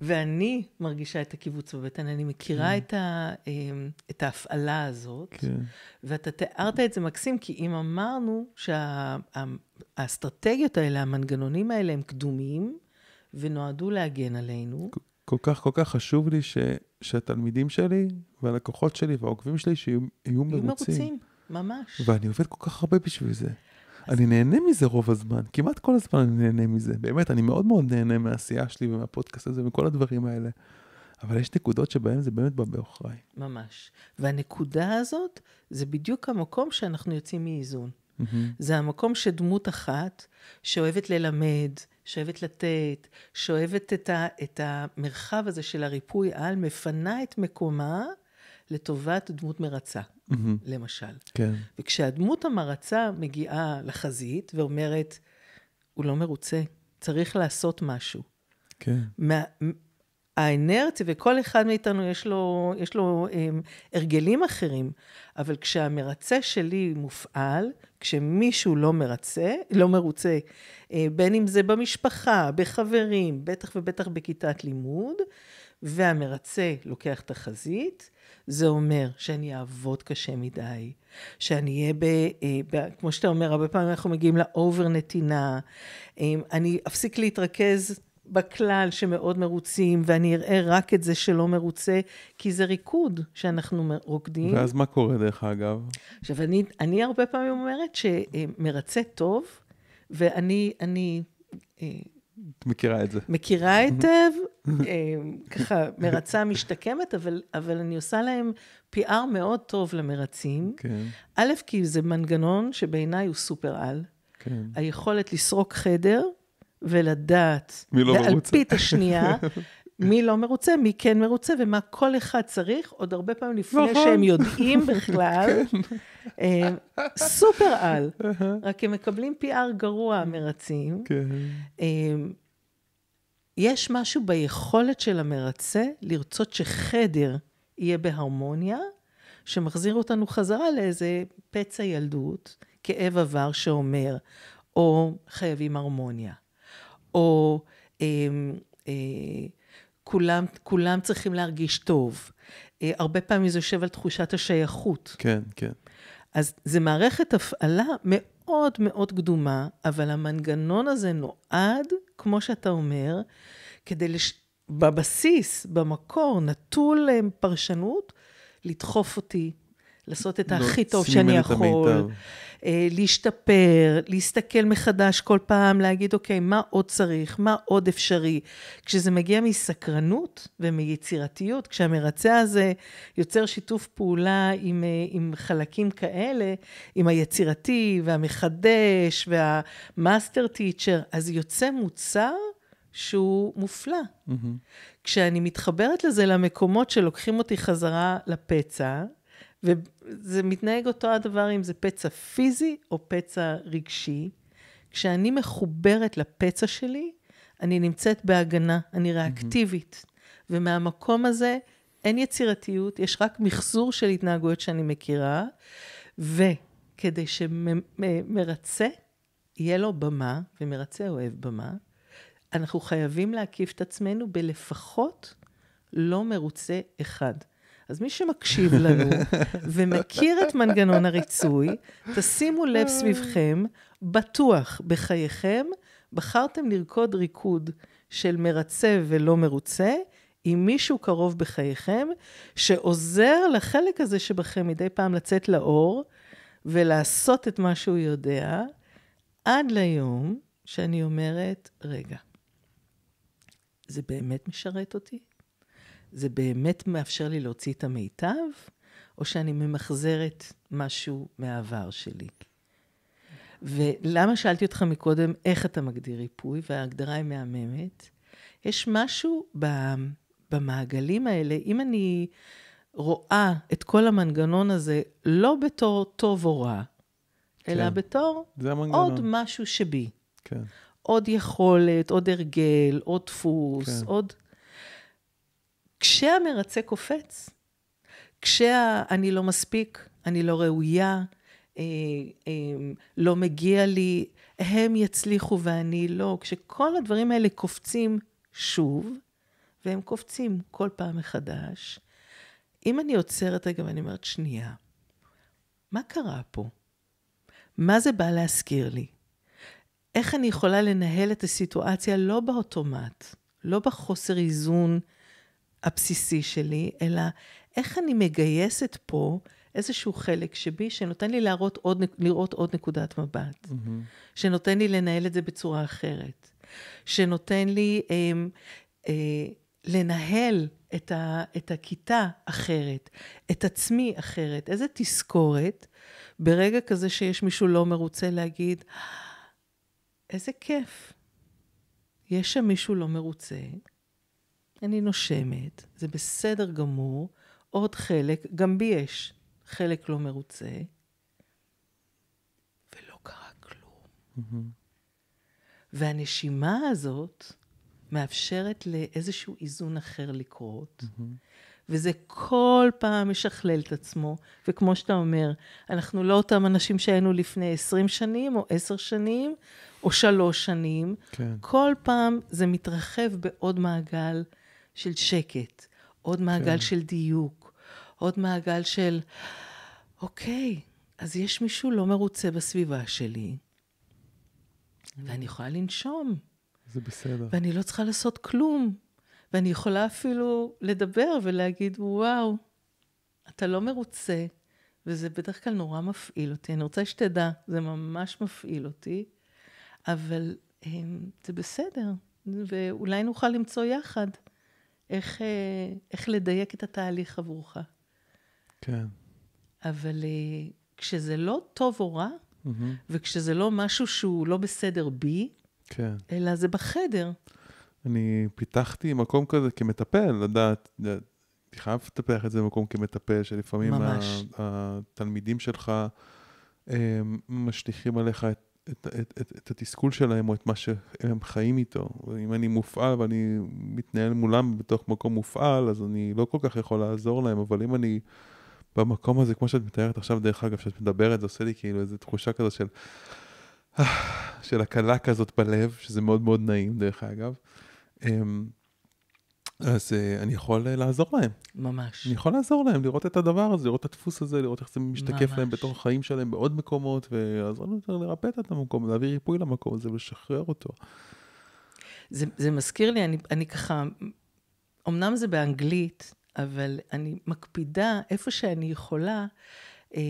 ואני מרגישה את הקיבוץ בבטן, אני מכירה כן. את, ה, אמ, את ההפעלה הזאת. כן. ואתה תיארת את זה מקסים, כי אם אמרנו שהאסטרטגיות שה, האלה, המנגנונים האלה הם קדומים, ונועדו להגן עלינו. כל כך, כל כך חשוב לי ש, שהתלמידים שלי, והלקוחות שלי, והעוקבים שלי, שיהיו מרוצים. יהיו מרוצים, ממש. ואני עובד כל כך הרבה בשביל זה. אני נהנה מזה רוב הזמן, כמעט כל הזמן אני נהנה מזה. באמת, אני מאוד מאוד נהנה מהעשייה שלי ומהפודקאסט הזה ומכל הדברים האלה. אבל יש נקודות שבהן זה באמת בא בעוכריי. ממש. והנקודה הזאת, זה בדיוק המקום שאנחנו יוצאים מאיזון. Mm-hmm. זה המקום שדמות אחת, שאוהבת ללמד, שאוהבת לתת, שאוהבת את, ה, את המרחב הזה של הריפוי על, מפנה את מקומה לטובת דמות מרצה, mm-hmm. למשל. כן. וכשהדמות המרצה מגיעה לחזית ואומרת, הוא לא מרוצה, צריך לעשות משהו. כן. מה, האנרציה, וכל אחד מאיתנו יש לו, יש לו הם, אמ, הרגלים אחרים, אבל כשהמרצה שלי מופעל, כשמישהו לא מרצה, לא מרוצה, אה, בין אם זה במשפחה, בחברים, בטח ובטח בכיתת לימוד, והמרצה לוקח את החזית, זה אומר שאני אעבוד קשה מדי, שאני אהיה ב... אה, ב כמו שאתה אומר, הרבה פעמים אנחנו מגיעים לאובר נתינה, אה, אני אפסיק להתרכז בכלל שמאוד מרוצים, ואני אראה רק את זה שלא מרוצה, כי זה ריקוד שאנחנו רוקדים. ואז מה קורה, דרך אגב? עכשיו, אני, אני הרבה פעמים אומרת שמרצה טוב, ואני אני, אה, את מכירה את זה. מכירה היטב, אה, ככה מרצה משתקמת, אבל, אבל אני עושה להם PR מאוד טוב למרצים. כן. א', כי זה מנגנון שבעיניי הוא סופר-על. כן. היכולת לסרוק חדר ולדעת, מי לא מרוצה. ועל באלפית השנייה, מי לא מרוצה, מי כן מרוצה, ומה כל אחד צריך, עוד הרבה פעמים לפני נכון. שהם יודעים בכלל. <laughs> כן. אה, סופר על, <laughs> רק הם מקבלים PR גרוע מרצים. כן. אה, יש משהו ביכולת של המרצה לרצות שחדר יהיה בהרמוניה, שמחזיר אותנו חזרה לאיזה פצע ילדות, כאב עבר שאומר, או חייבים הרמוניה, או... אה, אה, כולם, כולם צריכים להרגיש טוב. Uh, הרבה פעמים זה יושב על תחושת השייכות. כן, כן. אז זו מערכת הפעלה מאוד מאוד קדומה, אבל המנגנון הזה נועד, כמו שאתה אומר, כדי לש... בבסיס, במקור, נטול אה, פרשנות, לדחוף אותי, לעשות את הכי לא, טוב שאני יכול. את המיטב. אה, להשתפר, להסתכל מחדש כל פעם, להגיד, אוקיי, מה עוד צריך, מה עוד אפשרי. כשזה מגיע מסקרנות ומיצירתיות, כשהמרצה הזה יוצר שיתוף פעולה עם, אה, עם חלקים כאלה, עם היצירתי והמחדש והמאסטר טיצ'ר, אז יוצא מוצר שהוא מופלא. Mm-hmm. כשאני מתחברת לזה, למקומות שלוקחים אותי חזרה לפצע, וזה מתנהג אותו הדבר אם זה פצע פיזי או פצע רגשי. כשאני מחוברת לפצע שלי, אני נמצאת בהגנה, אני ריאקטיבית. Mm-hmm. ומהמקום הזה אין יצירתיות, יש רק מחזור של התנהגויות שאני מכירה, וכדי שמרצה יהיה לו במה, ומרצה אוהב במה, אנחנו חייבים להקיף את עצמנו בלפחות לא מרוצה אחד. אז מי שמקשיב לנו <laughs> ומכיר את מנגנון הריצוי, תשימו לב אה. סביבכם, בטוח בחייכם, בחרתם לרקוד ריקוד של מרצה ולא מרוצה, עם מישהו קרוב בחייכם, שעוזר לחלק הזה שבכם מדי פעם לצאת לאור ולעשות את מה שהוא יודע, עד ליום שאני אומרת, רגע, זה באמת משרת אותי? זה באמת מאפשר לי להוציא את המיטב, או שאני ממחזרת משהו מהעבר שלי? ולמה שאלתי אותך מקודם, איך אתה מגדיר ריפוי, וההגדרה היא מהממת? יש משהו במעגלים האלה, אם אני רואה את כל המנגנון הזה לא בתור טוב או רע, כן. אלא בתור עוד משהו שבי. כן. עוד יכולת, עוד הרגל, עוד דפוס, כן. עוד כשהמרצה קופץ, כשאני לא מספיק, אני לא ראויה, אה, אה, לא מגיע לי, הם יצליחו ואני לא, כשכל הדברים האלה קופצים שוב, והם קופצים כל פעם מחדש, אם אני עוצרת רגע ואני אומרת, שנייה, מה קרה פה? מה זה בא להזכיר לי? איך אני יכולה לנהל את הסיטואציה לא באוטומט, לא בחוסר איזון, הבסיסי שלי, אלא איך אני מגייסת פה איזשהו חלק שבי, שנותן לי להראות עוד, לראות עוד נקודת מבט, mm-hmm. שנותן לי לנהל את זה בצורה אחרת, שנותן לי אה, אה, לנהל את, ה, את הכיתה אחרת, את עצמי אחרת. איזה תזכורת ברגע כזה שיש מישהו לא מרוצה להגיד, איזה כיף. יש שם מישהו לא מרוצה, אני נושמת, זה בסדר גמור, עוד חלק, גם בי יש חלק לא מרוצה, ולא קרה כלום. Mm-hmm. והנשימה הזאת מאפשרת לאיזשהו איזון אחר לקרות, mm-hmm. וזה כל פעם משכלל את עצמו, וכמו שאתה אומר, אנחנו לא אותם אנשים שהיינו לפני 20 שנים, או 10 שנים, או 3 שנים. כן. כל פעם זה מתרחב בעוד מעגל. של שקט, עוד כן. מעגל כן. של דיוק, עוד מעגל של, אוקיי, אז יש מישהו לא מרוצה בסביבה שלי, ואני יכולה לנשום. זה בסדר. ואני לא צריכה לעשות כלום, ואני יכולה אפילו לדבר ולהגיד, וואו, אתה לא מרוצה, וזה בדרך כלל נורא מפעיל אותי. אני רוצה שתדע, זה ממש מפעיל אותי, אבל הם, אמ, זה בסדר, ואולי נוכל למצוא יחד איך, אה, איך לדייק את התהליך עבורך. כן. אבל אה, כשזה לא טוב או רע, mm-hmm. וכשזה לא משהו שהוא לא בסדר בי, כן. אלא זה בחדר. אני פיתחתי מקום כזה כמטפל, לדעת, אני חייב לטפח את זה במקום כמטפל, שלפעמים ממש. התלמידים שלך אה, משליכים עליך את את, את, את, את התסכול שלהם או את מה שהם חיים איתו. אם אני מופעל ואני מתנהל מולם בתוך מקום מופעל, אז אני לא כל כך יכול לעזור להם, אבל אם אני במקום הזה, כמו שאת מתארת עכשיו, דרך אגב, כשאת מדברת, זה עושה לי כאילו איזו תחושה כזו של... אה, של הקלה כזאת בלב, שזה מאוד מאוד נעים דרך אגב. אמ, אז uh, אני יכול uh, לעזור להם. ממש. אני יכול לעזור להם, לראות את הדבר הזה, לראות את הדפוס הזה, לראות איך זה משתקף ממש. להם בתוך החיים שלהם בעוד מקומות, ולעזור להם יותר לרפא את המקום, להעביר ריפוי למקום הזה ולשחרר אותו. זה, זה מזכיר לי, אני, אני ככה, אמנם זה באנגלית, אבל אני מקפידה איפה שאני יכולה אה,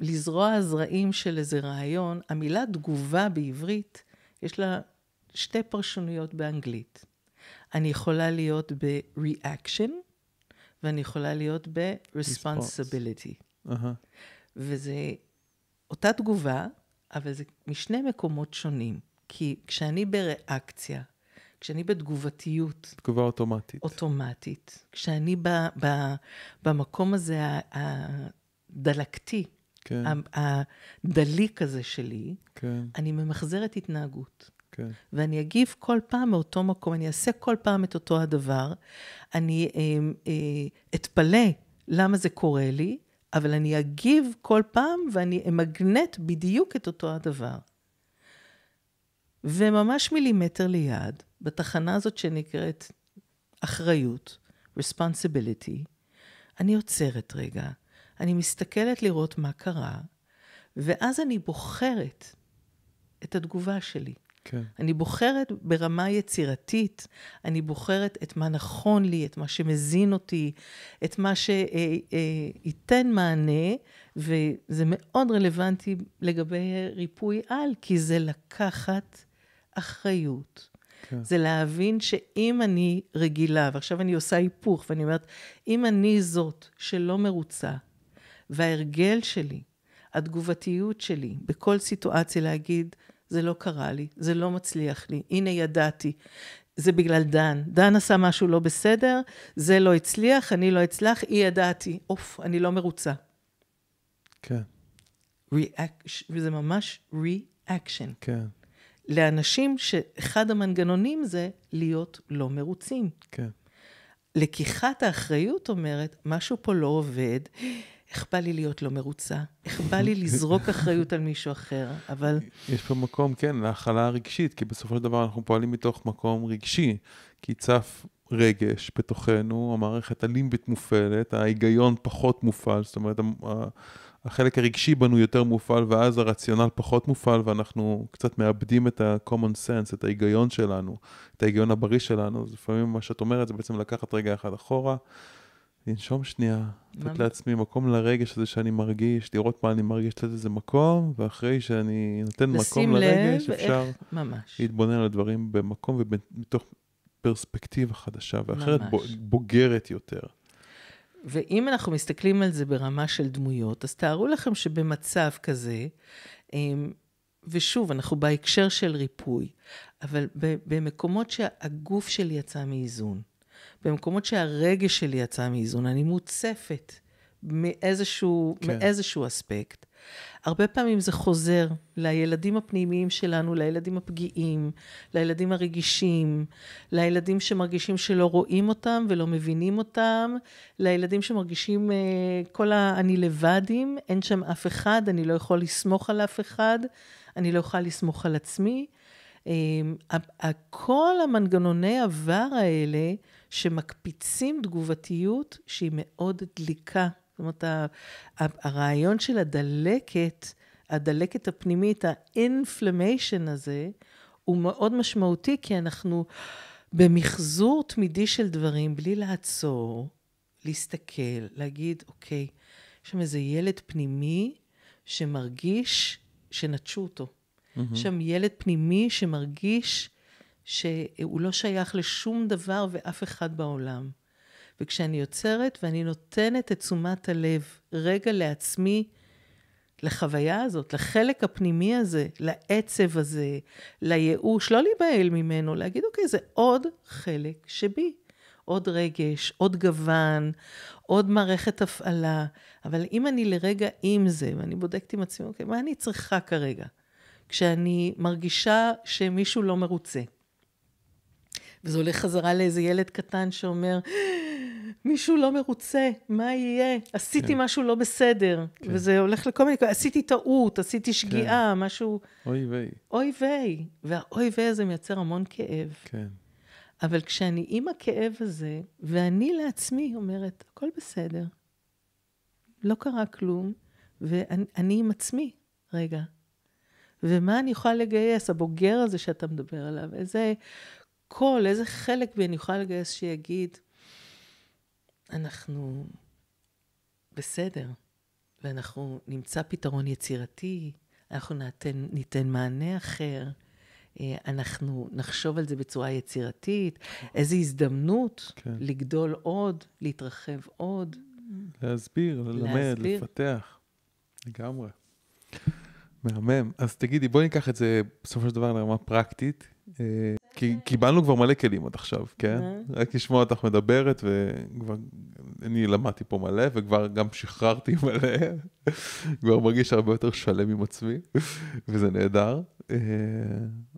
לזרוע זרעים של איזה רעיון. המילה תגובה בעברית, יש לה שתי פרשנויות באנגלית. אני יכולה להיות ב-reaction, ואני יכולה להיות ב-responsibility. Uh-huh. וזה אותה תגובה, אבל זה משני מקומות שונים. כי כשאני בריאקציה, כשאני בתגובתיות... תגובה אוטומטית. אוטומטית. כשאני ב, ב, במקום הזה הדלקתי, כן. הדליק הזה שלי, כן. אני ממחזרת התנהגות. כן. ואני אגיב כל פעם מאותו מקום, אני אעשה כל פעם את אותו הדבר, אני אה, אה, אתפלא למה זה קורה לי, אבל אני אגיב כל פעם ואני אמגנט בדיוק את אותו הדבר. וממש מילימטר ליד, בתחנה הזאת שנקראת אחריות, responsibility, אני עוצרת רגע, אני מסתכלת לראות מה קרה, ואז אני בוחרת את התגובה שלי. כן. אני בוחרת ברמה יצירתית, אני בוחרת את מה נכון לי, את מה שמזין אותי, את מה שייתן אה, אה, מענה, וזה מאוד רלוונטי לגבי ריפוי על, כי זה לקחת אחריות. כן. זה להבין שאם אני רגילה, ועכשיו אני עושה היפוך, ואני אומרת, אם אני זאת שלא מרוצה, וההרגל שלי, התגובתיות שלי, בכל סיטואציה להגיד, זה לא קרה לי, זה לא מצליח לי, הנה ידעתי. זה בגלל דן. דן עשה משהו לא בסדר, זה לא הצליח, אני לא אצלח, היא ידעתי, אוף, אני לא מרוצה. כן. וזה ממש ריאקשן. כן. לאנשים שאחד המנגנונים זה להיות לא מרוצים. כן. לקיחת האחריות אומרת, משהו פה לא עובד, איך בא לי להיות לא מרוצה? איך בא לי לזרוק <laughs> אחריות על מישהו אחר? אבל... יש פה מקום, כן, להכלה הרגשית, כי בסופו של דבר אנחנו פועלים מתוך מקום רגשי, כי צף רגש בתוכנו, המערכת הלימבית מופעלת, ההיגיון פחות מופעל, זאת אומרת, החלק הרגשי בנו יותר מופעל, ואז הרציונל פחות מופעל, ואנחנו קצת מאבדים את ה-common sense, את ההיגיון שלנו, את ההיגיון הבריא שלנו. אז לפעמים מה שאת אומרת זה בעצם לקחת רגע אחד אחורה. לנשום שנייה, לתת לעצמי מקום לרגש הזה שאני מרגיש, לראות מה אני מרגיש, לתת איזה מקום, ואחרי שאני נותן מקום לרגש, אפשר ממש. להתבונן על הדברים במקום ומתוך פרספקטיבה חדשה ואחרת, ממש. בוגרת יותר. ואם אנחנו מסתכלים על זה ברמה של דמויות, אז תארו לכם שבמצב כזה, אמ, ושוב, אנחנו בהקשר של ריפוי, אבל במקומות שהגוף שלי יצא מאיזון, במקומות שהרגש שלי יצא מאיזון, אני מוצפת מאיזשהו, כן. מאיזשהו אספקט. הרבה פעמים זה חוזר לילדים הפנימיים שלנו, לילדים הפגיעים, לילדים הרגישים, לילדים שמרגישים שלא רואים אותם ולא מבינים אותם, לילדים שמרגישים אה, כל אני לבדים", אין שם אף אחד, אני לא יכול לסמוך על אף אחד, אני לא אוכל לסמוך על עצמי. אמ, כל המנגנוני עבר האלה, שמקפיצים תגובתיות שהיא מאוד דליקה. זאת אומרת, הרעיון של הדלקת, הדלקת הפנימית, האינפלמיישן הזה, הוא מאוד משמעותי, כי אנחנו במחזור תמידי של דברים, בלי לעצור, להסתכל, להגיד, אוקיי, יש שם איזה ילד פנימי שמרגיש שנטשו אותו. Mm-hmm. שם ילד פנימי שמרגיש שהוא לא שייך לשום דבר ואף אחד בעולם. וכשאני יוצרת ואני נותנת את תשומת הלב רגע לעצמי, לחוויה הזאת, לחלק הפנימי הזה, לעצב הזה, לייאוש, לא להיבהל ממנו, להגיד, אוקיי, זה עוד חלק שבי. עוד רגש, עוד גוון, עוד מערכת הפעלה. אבל אם אני לרגע עם זה, ואני בודקת עם עצמי, אוקיי, מה אני צריכה כרגע? כשאני מרגישה שמישהו לא מרוצה. וזה הולך חזרה לאיזה ילד קטן שאומר, מישהו לא מרוצה, מה יהיה? עשיתי כן. משהו לא בסדר. כן. וזה הולך לכל מיני, עשיתי טעות, עשיתי כן. שגיאה, כן. משהו... אוי ויי. אוי ויי. והאוי ויי הזה מייצר המון כאב. כן. אבל כשאני עם הכאב הזה, ואני לעצמי אומרת, הכל בסדר, לא קרה כלום, ואני עם עצמי, רגע. ומה אני יכולה לגייס? הבוגר הזה שאתה מדבר עליו, איזה קול, איזה חלק בי אני יכולה לגייס שיגיד, אנחנו בסדר, ואנחנו נמצא פתרון יצירתי, אנחנו נתן, ניתן מענה אחר, אה, אנחנו נחשוב על זה בצורה יצירתית, איזו הזדמנות כן. לגדול עוד, להתרחב עוד. להסביר, ללמד, להסביר. לפתח, לגמרי. מהמם. אז תגידי, בואי ניקח את זה בסופו של דבר לרמה פרקטית. אה, כי קיבלנו כבר מלא כלים עד עכשיו, כן? אה? רק לשמוע אותך מדברת, וכבר אני למדתי פה מלא, וכבר גם שחררתי <laughs> מלא, כבר מרגיש הרבה יותר שלם עם עצמי, וזה נהדר. אה,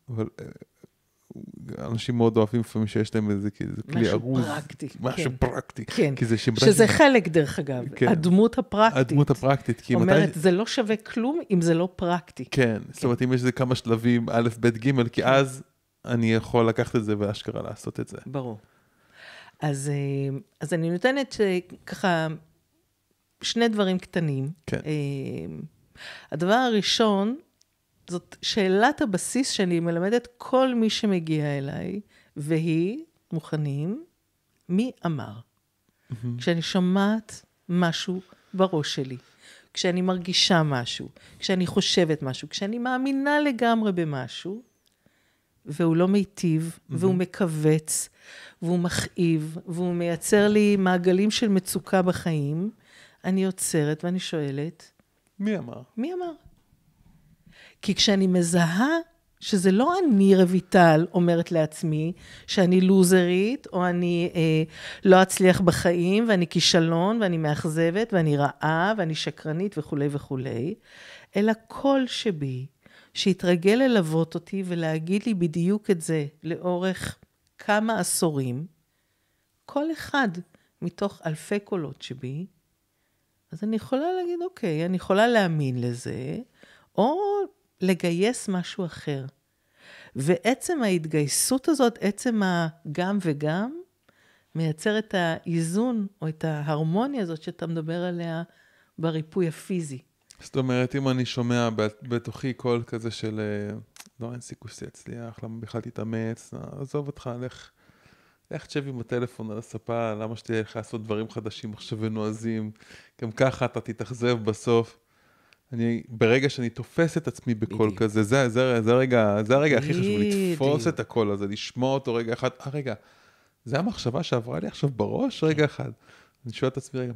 אבל אה, אנשים מאוד אוהבים לפעמים שיש להם איזה כלי ארוז. משהו פרקטי. משהו כן. פרקטי. כן, שזה חלק, דרך אגב, כן. הדמות הפרקטית. הדמות הפרקטית, כי אומרת, מתי... אומרת, זה לא שווה כלום אם זה לא פרקטי. כן. זאת כן. אומרת, אם יש איזה כמה שלבים, א', ב', ג', כי אז אני יכול לקחת את זה ואשכרה לעשות את זה. ברור. אז, אה, אז אני נותנת אה, ככה שני דברים קטנים. כן. אה, הדבר הראשון, זאת שאלת הבסיס שאני מלמדת כל מי שמגיע אליי, והיא, מוכנים, מי אמר? Mm-hmm. כשאני שומעת משהו בראש שלי, כשאני מרגישה משהו, כשאני חושבת משהו, כשאני מאמינה לגמרי במשהו, והוא לא מיטיב, mm-hmm. והוא מכווץ, והוא מכאיב, והוא מייצר לי מעגלים של מצוקה בחיים, אני עוצרת ואני שואלת... מי אמר? מי אמר? כי כשאני מזהה שזה לא אני, רויטל, אומרת לעצמי, שאני לוזרית, או אני אה, לא אצליח בחיים, ואני כישלון, ואני מאכזבת, ואני רעה, ואני שקרנית וכולי וכולי, אלא כל שבי שהתרגל ללוות אותי ולהגיד לי בדיוק את זה לאורך כמה עשורים, כל אחד מתוך אלפי קולות שבי, אז אני יכולה להגיד, אוקיי, אני יכולה להאמין לזה, או לגייס משהו אחר. ועצם ההתגייסות הזאת, עצם הגם וגם, מייצר את האיזון או את ההרמוניה הזאת שאתה מדבר עליה בריפוי הפיזי. זאת אומרת, אם אני שומע בתוכי קול כזה של אה, לא, אין סיכוי שזה יצליח, למה בכלל תתאמץ, עזוב אותך, לך, לך תשב עם הטלפון על הספה, למה שתהיה לך לעשות דברים חדשים עכשיו ונועזים, גם ככה אתה תתאכזב בסוף. אני, ברגע שאני תופס את עצמי בקול כזה, זה, זה, זה הרגע, זה הרגע הכי חשוב, לתפוס את הקול הזה, לשמוע אותו רגע אחד, אה רגע, זה המחשבה שעברה לי עכשיו בראש? רגע אחד. אני שואל את עצמי רגע,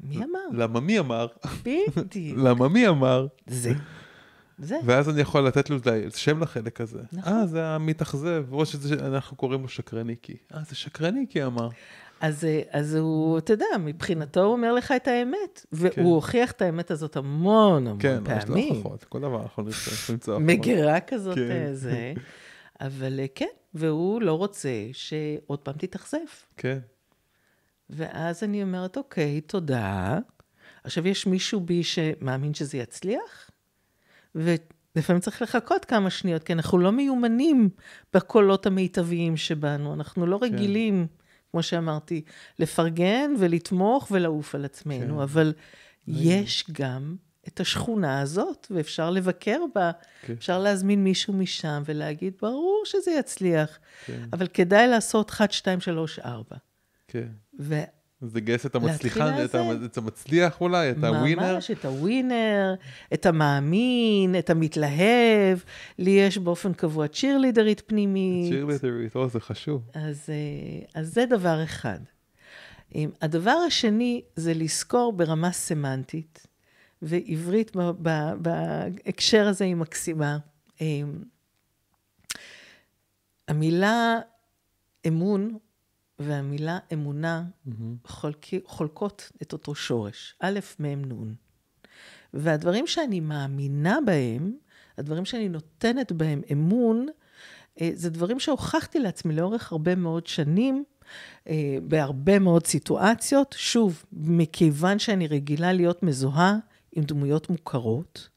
מי אמר? למה מי אמר? בדיוק. <laughs> למה מי אמר? זה. זה. ואז אני יכול לתת לו שם לחלק הזה. נכון. אה, זה המתאכזב, או שאנחנו קוראים לו שקרניקי. אה, זה שקרניקי אמר. אז, אה, אז הוא, אתה יודע, מבחינתו הוא אומר לך את האמת, כן. והוא כן. הוכיח את האמת הזאת המון המון כן, פעמים. כן, יש לו הוכחות, כל דבר אנחנו נמצא <laughs> הוכחות. מגירה כזאת, כן. אה, זה. <laughs> אבל אה, כן, והוא לא רוצה שעוד פעם תתאכזב. כן. ואז אני אומרת, אוקיי, תודה. עכשיו, יש מישהו בי שמאמין שזה יצליח? ולפעמים צריך לחכות כמה שניות, כי אנחנו לא מיומנים בקולות המיטביים שבנו. אנחנו לא כן. רגילים, כן. כמו שאמרתי, לפרגן ולתמוך ולעוף על עצמנו, כן. אבל יש גם את השכונה הזאת, ואפשר לבקר בה. כן. אפשר להזמין מישהו משם ולהגיד, ברור שזה יצליח, כן. אבל כדאי לעשות 1, 2, 3, 4. כן. ו... אז לגייס את המצליחה, את, המ... את המצליח אולי, את הווינר. ממש, את הווינר, את המאמין, את המתלהב. לי יש באופן קבוע צ'ירלידרית פנימית. צ'ירלידרית, או, זה חשוב. אז, אה, אז זה דבר אחד. הדבר השני זה לזכור ברמה סמנטית, ועברית בהקשר הזה היא מקסימה. המילה אמון והמילה אמונה mm חולקי, חולקות את אותו שורש, א', מ', נ'. והדברים שאני מאמינה בהם, הדברים שאני נותנת בהם אמון, אה, זה דברים שהוכחתי לעצמי לאורך הרבה מאוד שנים, אה, בהרבה מאוד סיטואציות. שוב, מכיוון שאני רגילה להיות מזוהה עם דמויות מוכרות,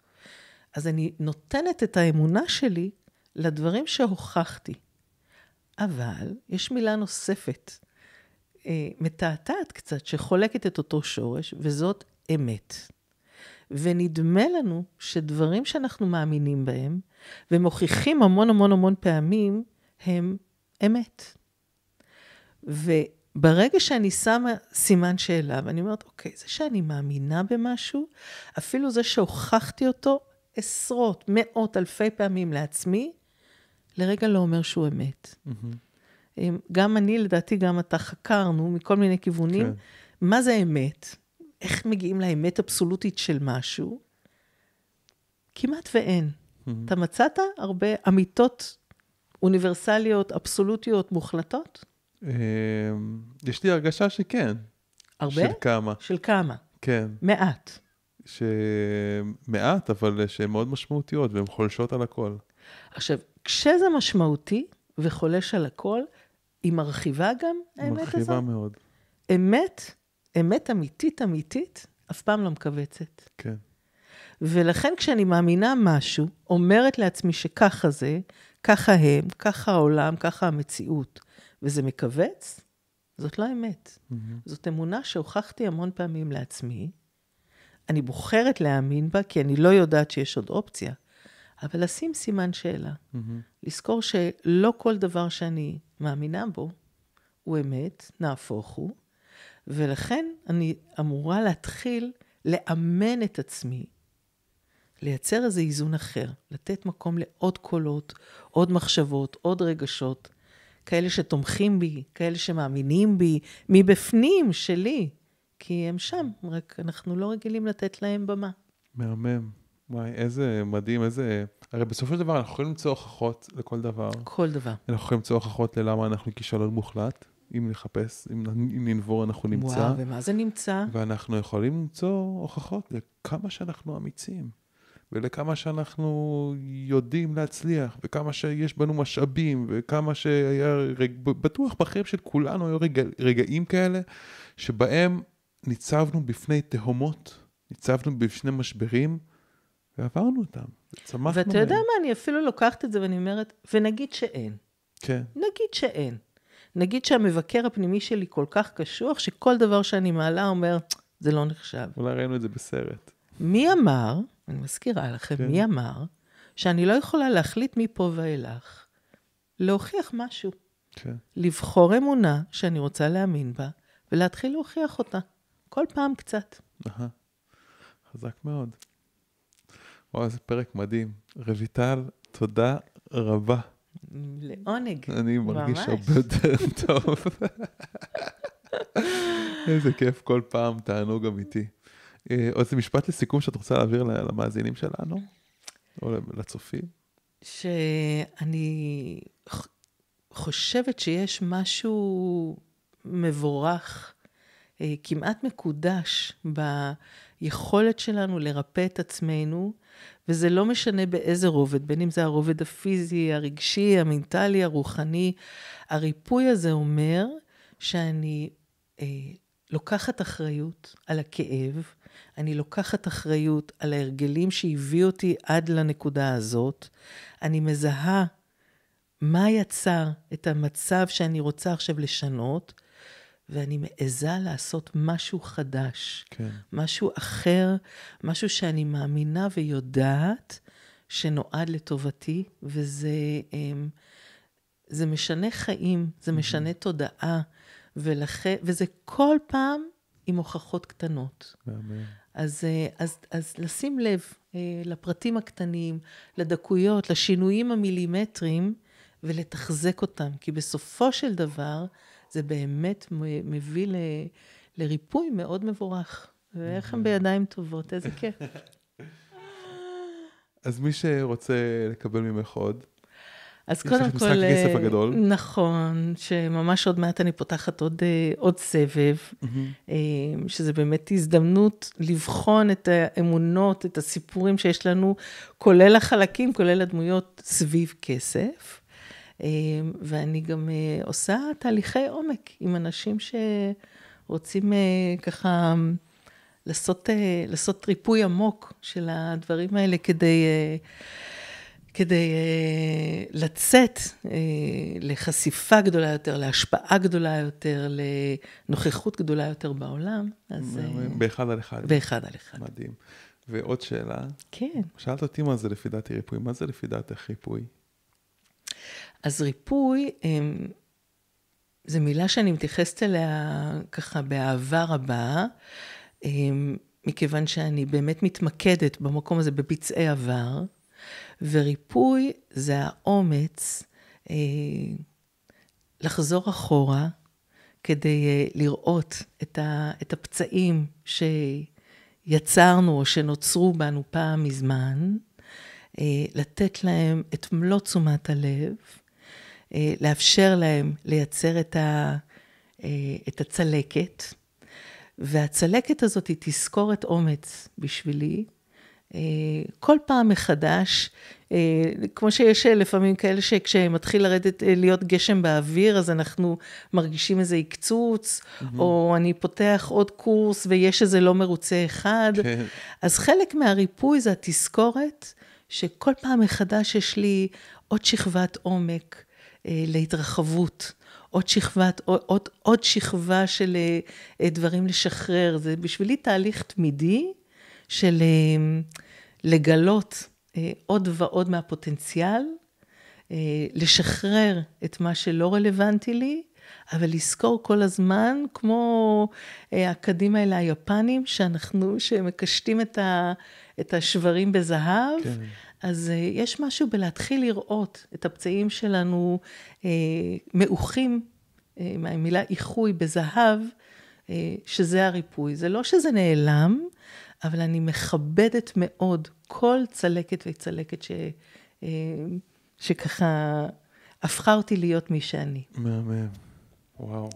אז אני נותנת את האמונה שלי לדברים שהוכחתי. אבל יש מילה נוספת, אה, מתעתעת קצת, שחולקת את אותו שורש, וזאת אמת. ונדמה לנו שדברים שאנחנו מאמינים בהם, ומוכיחים המון המון המון פעמים, הם אמת. וברגע שאני שמה סימן שאלה, ואני אומרת, אוקיי, זה שאני מאמינה במשהו, אפילו זה שהוכחתי אותו עשרות, מאות, אלפי פעמים לעצמי, לרגע לא אומר שהוא אמת. Mm-hmm. גם אני, לדעתי, גם אתה חקרנו מכל מיני כיוונים, כן. מה זה אמת? איך מגיעים לאמת אבסולוטית של משהו? כמעט ואין. Mm-hmm. אתה מצאת הרבה אמיתות אוניברסליות, אבסולוטיות, מוחלטות? אמ, יש לי הרגשה שכן. הרבה? של כמה. של כמה. כן. מעט. שמעט, אבל שהן מאוד משמעותיות והן חולשות על הכל. עכשיו, כשזה משמעותי וחולש על הכל, היא מרחיבה גם, האמת מרחיבה הזאת? מרחיבה מאוד. אמת, אמת אמיתית אמיתית, אף פעם לא מכווצת. כן. ולכן כשאני מאמינה משהו, אומרת לעצמי שככה זה, ככה הם, ככה העולם, ככה המציאות, וזה מכווץ, זאת לא אמת. Mm-hmm. זאת אמונה שהוכחתי המון פעמים לעצמי. אני בוחרת להאמין בה, כי אני לא יודעת שיש עוד אופציה. אבל לשים סימן שאלה. Mm-hmm. לזכור שלא כל דבר שאני מאמינה בו הוא אמת, נהפוך הוא, ולכן אני אמורה להתחיל לאמן את עצמי, לייצר איזה איזון אחר, לתת מקום לעוד קולות, עוד מחשבות, עוד רגשות, כאלה שתומכים בי, כאלה שמאמינים בי, מבפנים שלי, כי הם שם, רק אנחנו לא רגילים לתת להם במה. מהמם. וואי, איזה מדהים, איזה... הרי בסופו של דבר אנחנו יכולים למצוא הוכחות לכל דבר. כל דבר. אנחנו יכולים למצוא הוכחות ללמה אנחנו כישלון מוחלט. אם נחפש, אם, ננבור, אנחנו נמצא. וואו, ומה זה נמצא? ואנחנו יכולים למצוא הוכחות לכמה שאנחנו אמיצים, ולכמה שאנחנו יודעים להצליח, וכמה שיש בנו משאבים, וכמה שהיה... רג... בטוח בחיים של כולנו היו רגע, רגעים כאלה, שבהם ניצבנו בפני תהומות, ניצבנו בפני משברים. ועברנו אותם, צמחנו מהם. ואתה יודע מה, אני אפילו לוקחת את זה ואני אומרת, ונגיד שאין. כן. נגיד שאין. נגיד שהמבקר הפנימי שלי כל כך קשוח, שכל דבר שאני מעלה אומר, זה לא נחשב. אולי ראינו את זה בסרט. מי אמר, אני מזכירה לכם, כן. מי אמר, שאני לא יכולה להחליט מפה ואילך להוכיח משהו. כן. לבחור אמונה שאני רוצה להאמין בה, ולהתחיל להוכיח אותה. כל פעם קצת. Aha. חזק מאוד. וואי, זה פרק מדהים. רויטל, תודה רבה. לעונג, ממש. אני מרגיש הרבה יותר <laughs> טוב. איזה כיף כל פעם, תענוג אמיתי. אה, עוד איזה משפט לסיכום שאת רוצה להעביר למאזינים שלנו? או לצופים? שאני חושבת שיש משהו מבורך, אה, כמעט מקודש, ביכולת שלנו לרפא את עצמנו וזה לא משנה באיזה רובד, בין אם זה הרובד הפיזי, הרגשי, המנטלי, הרוחני. הריפוי הזה אומר שאני אה, לוקחת אחריות על הכאב, אני לוקחת אחריות על ההרגלים שהביאו אותי עד לנקודה הזאת, אני מזהה מה יצר את המצב שאני רוצה עכשיו לשנות, ואני מעיזה לעשות משהו חדש, כן. משהו אחר, משהו שאני מאמינה ויודעת שנועד לטובתי, וזה אמ, זה משנה חיים, זה mm-hmm. משנה תודעה, ולכ... וזה כל פעם עם הוכחות קטנות. אז, אה, אז, אז לשים לב אה, לפרטים הקטנים, לדקויות, לשינויים המילימטריים, ולתחזק אותם, כי בסופו של דבר, זה באמת מביא ל, לריפוי מאוד מבורך. ואיך הם בידיים טובות, איזה כיף. <laughs> אז מי שרוצה לקבל ממך עוד, אז קודם כל... יש לך משחק כסף הגדול. אה, נכון, שממש עוד מעט אני פותחת עוד, אה, עוד סבב, mm-hmm. שזה באמת הזדמנות לבחון את האמונות, את הסיפורים שיש לנו, כולל החלקים, כולל הדמויות סביב כסף. אה, ואני גם אה, עושה תהליכי עומק עם אנשים שרוצים אה, ככה לעשות, לעשות ריפוי עמוק של הדברים האלה כדי... כדי לצאת לחשיפה גדולה יותר, להשפעה גדולה יותר, לנוכחות גדולה יותר בעולם. אז... באחד על אחד. באחד על אחד. מדהים. ועוד שאלה. כן. שאלת אותי מה זה לפי דעתי ריפוי. מה זה לפי דעתך ריפוי? אז ריפוי, אמ, זו מילה שאני מתייחסת אליה ככה באהבה רבה, אמ, מכיוון שאני באמת מתמקדת במקום הזה בפצעי עבר, וריפוי זה האומץ אה, לחזור אחורה כדי אה, לראות את, ה, את הפצעים שיצרנו או שנוצרו בנו פעם מזמן, אה, לתת להם את מלוא תשומת הלב. אה, לאפשר להם לייצר את, ה, אה, את הצלקת, והצלקת הזאת היא תזכורת אומץ בשבילי. אה, כל פעם מחדש, כמו שיש לפעמים כאלה שכשמתחיל לרדת, להיות גשם באוויר, אז אנחנו מרגישים איזה עקצוץ, mm-hmm. או אני פותח עוד קורס ויש איזה לא מרוצה אחד. כן. אז חלק מהריפוי זה התזכורת, שכל פעם מחדש יש לי עוד שכבת עומק, אה, להתרחבות. עוד שכבת, עוד, עוד, שכבה של אה, דברים לשחרר. זה בשבילי תהליך תמידי של אה, לגלות עוד ועוד מהפוטנציאל, לשחרר את מה שלא רלוונטי לי, אבל לזכור כל הזמן, כמו הקדימה אל היפנים, שאנחנו, שמקשטים את השברים בזהב, כן. אז uh, יש משהו בלהתחיל לראות את הפצעים שלנו uh, מעוכים, uh, מהמילה איחוי בזהב, uh, שזה הריפוי. זה לא שזה נעלם, אבל אני מכבדת מאוד כל צלקת וצלקת ש... uh, שככה הפכה אותי להיות מי שאני. מהמם, וואו.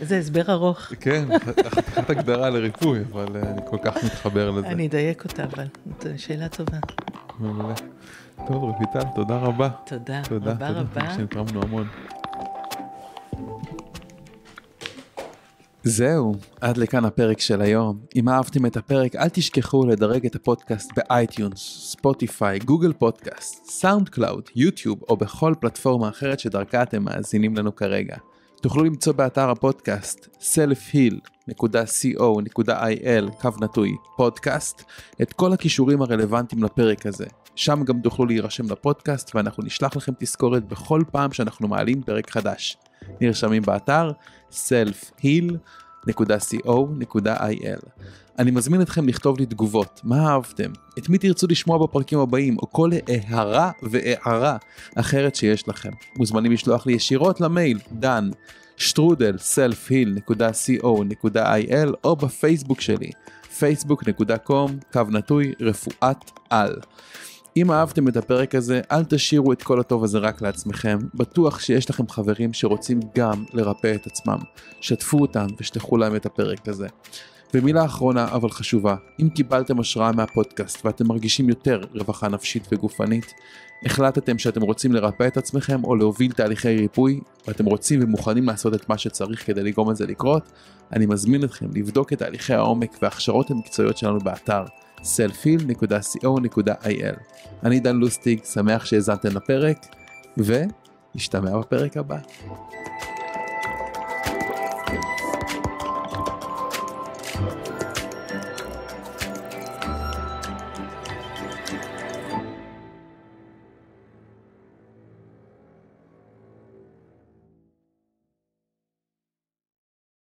זה הסבר ארוך. כן, אחת הגדרה לריפוי, אבל אני כל כך מתחבר לזה. אני אדייק אותה, אבל זו שאלה טובה. מעולה. טוב, רויטל, תודה רבה. תודה, תודה רבה תודה, רבה. שנתרמנו המון. זהו, עד לכאן הפרק של היום. אם אהבתם את הפרק, אל תשכחו לדרג את הפודקאסט באייטיונס, ספוטיפיי, גוגל פודקאסט, סאונד קלאוד, יוטיוב או בכל פלטפורמה אחרת שדרכה אתם מאזינים לנו כרגע. תוכלו למצוא באתר הפודקאסט selfheal.com www.co.il קו נטוי פודקאסט את כל הכישורים הרלוונטיים לפרק הזה. שם גם תוכלו להירשם לפודקאסט ואנחנו נשלח לכם תזכורת בכל פעם שאנחנו מעלים פרק חדש. נרשמים באתר selfheal.co.il אני מזמין אתכם לכתוב לי תגובות, מה אהבתם? את מי תרצו לשמוע בפרקים הבאים, או כל הערה והערה אחרת שיש לכם. מוזמנים לשלוח לי ישירות למייל, דן, strudelselfheal.co.il או בפייסבוק שלי, facebook.com, קו נטוי, רפואת על. אם אהבתם את הפרק הזה, אל תשאירו את כל הטוב הזה רק לעצמכם, בטוח שיש לכם חברים שרוצים גם לרפא את עצמם. שתפו אותם ושתחו להם את הפרק הזה. ומילה אחרונה אבל חשובה, אם קיבלתם השראה מהפודקאסט ואתם מרגישים יותר רווחה נפשית וגופנית, החלטתם שאתם רוצים לרפא את עצמכם או להוביל תהליכי ריפוי ואתם רוצים ומוכנים לעשות את מה שצריך כדי לגרום לזה לקרות, אני מזמין אתכם לבדוק את תהליכי העומק וההכשרות המקצועיות שלנו באתר selfil.co.il. אני דן לוסטיג, שמח שהאזנתם לפרק, ונשתמע בפרק הבא.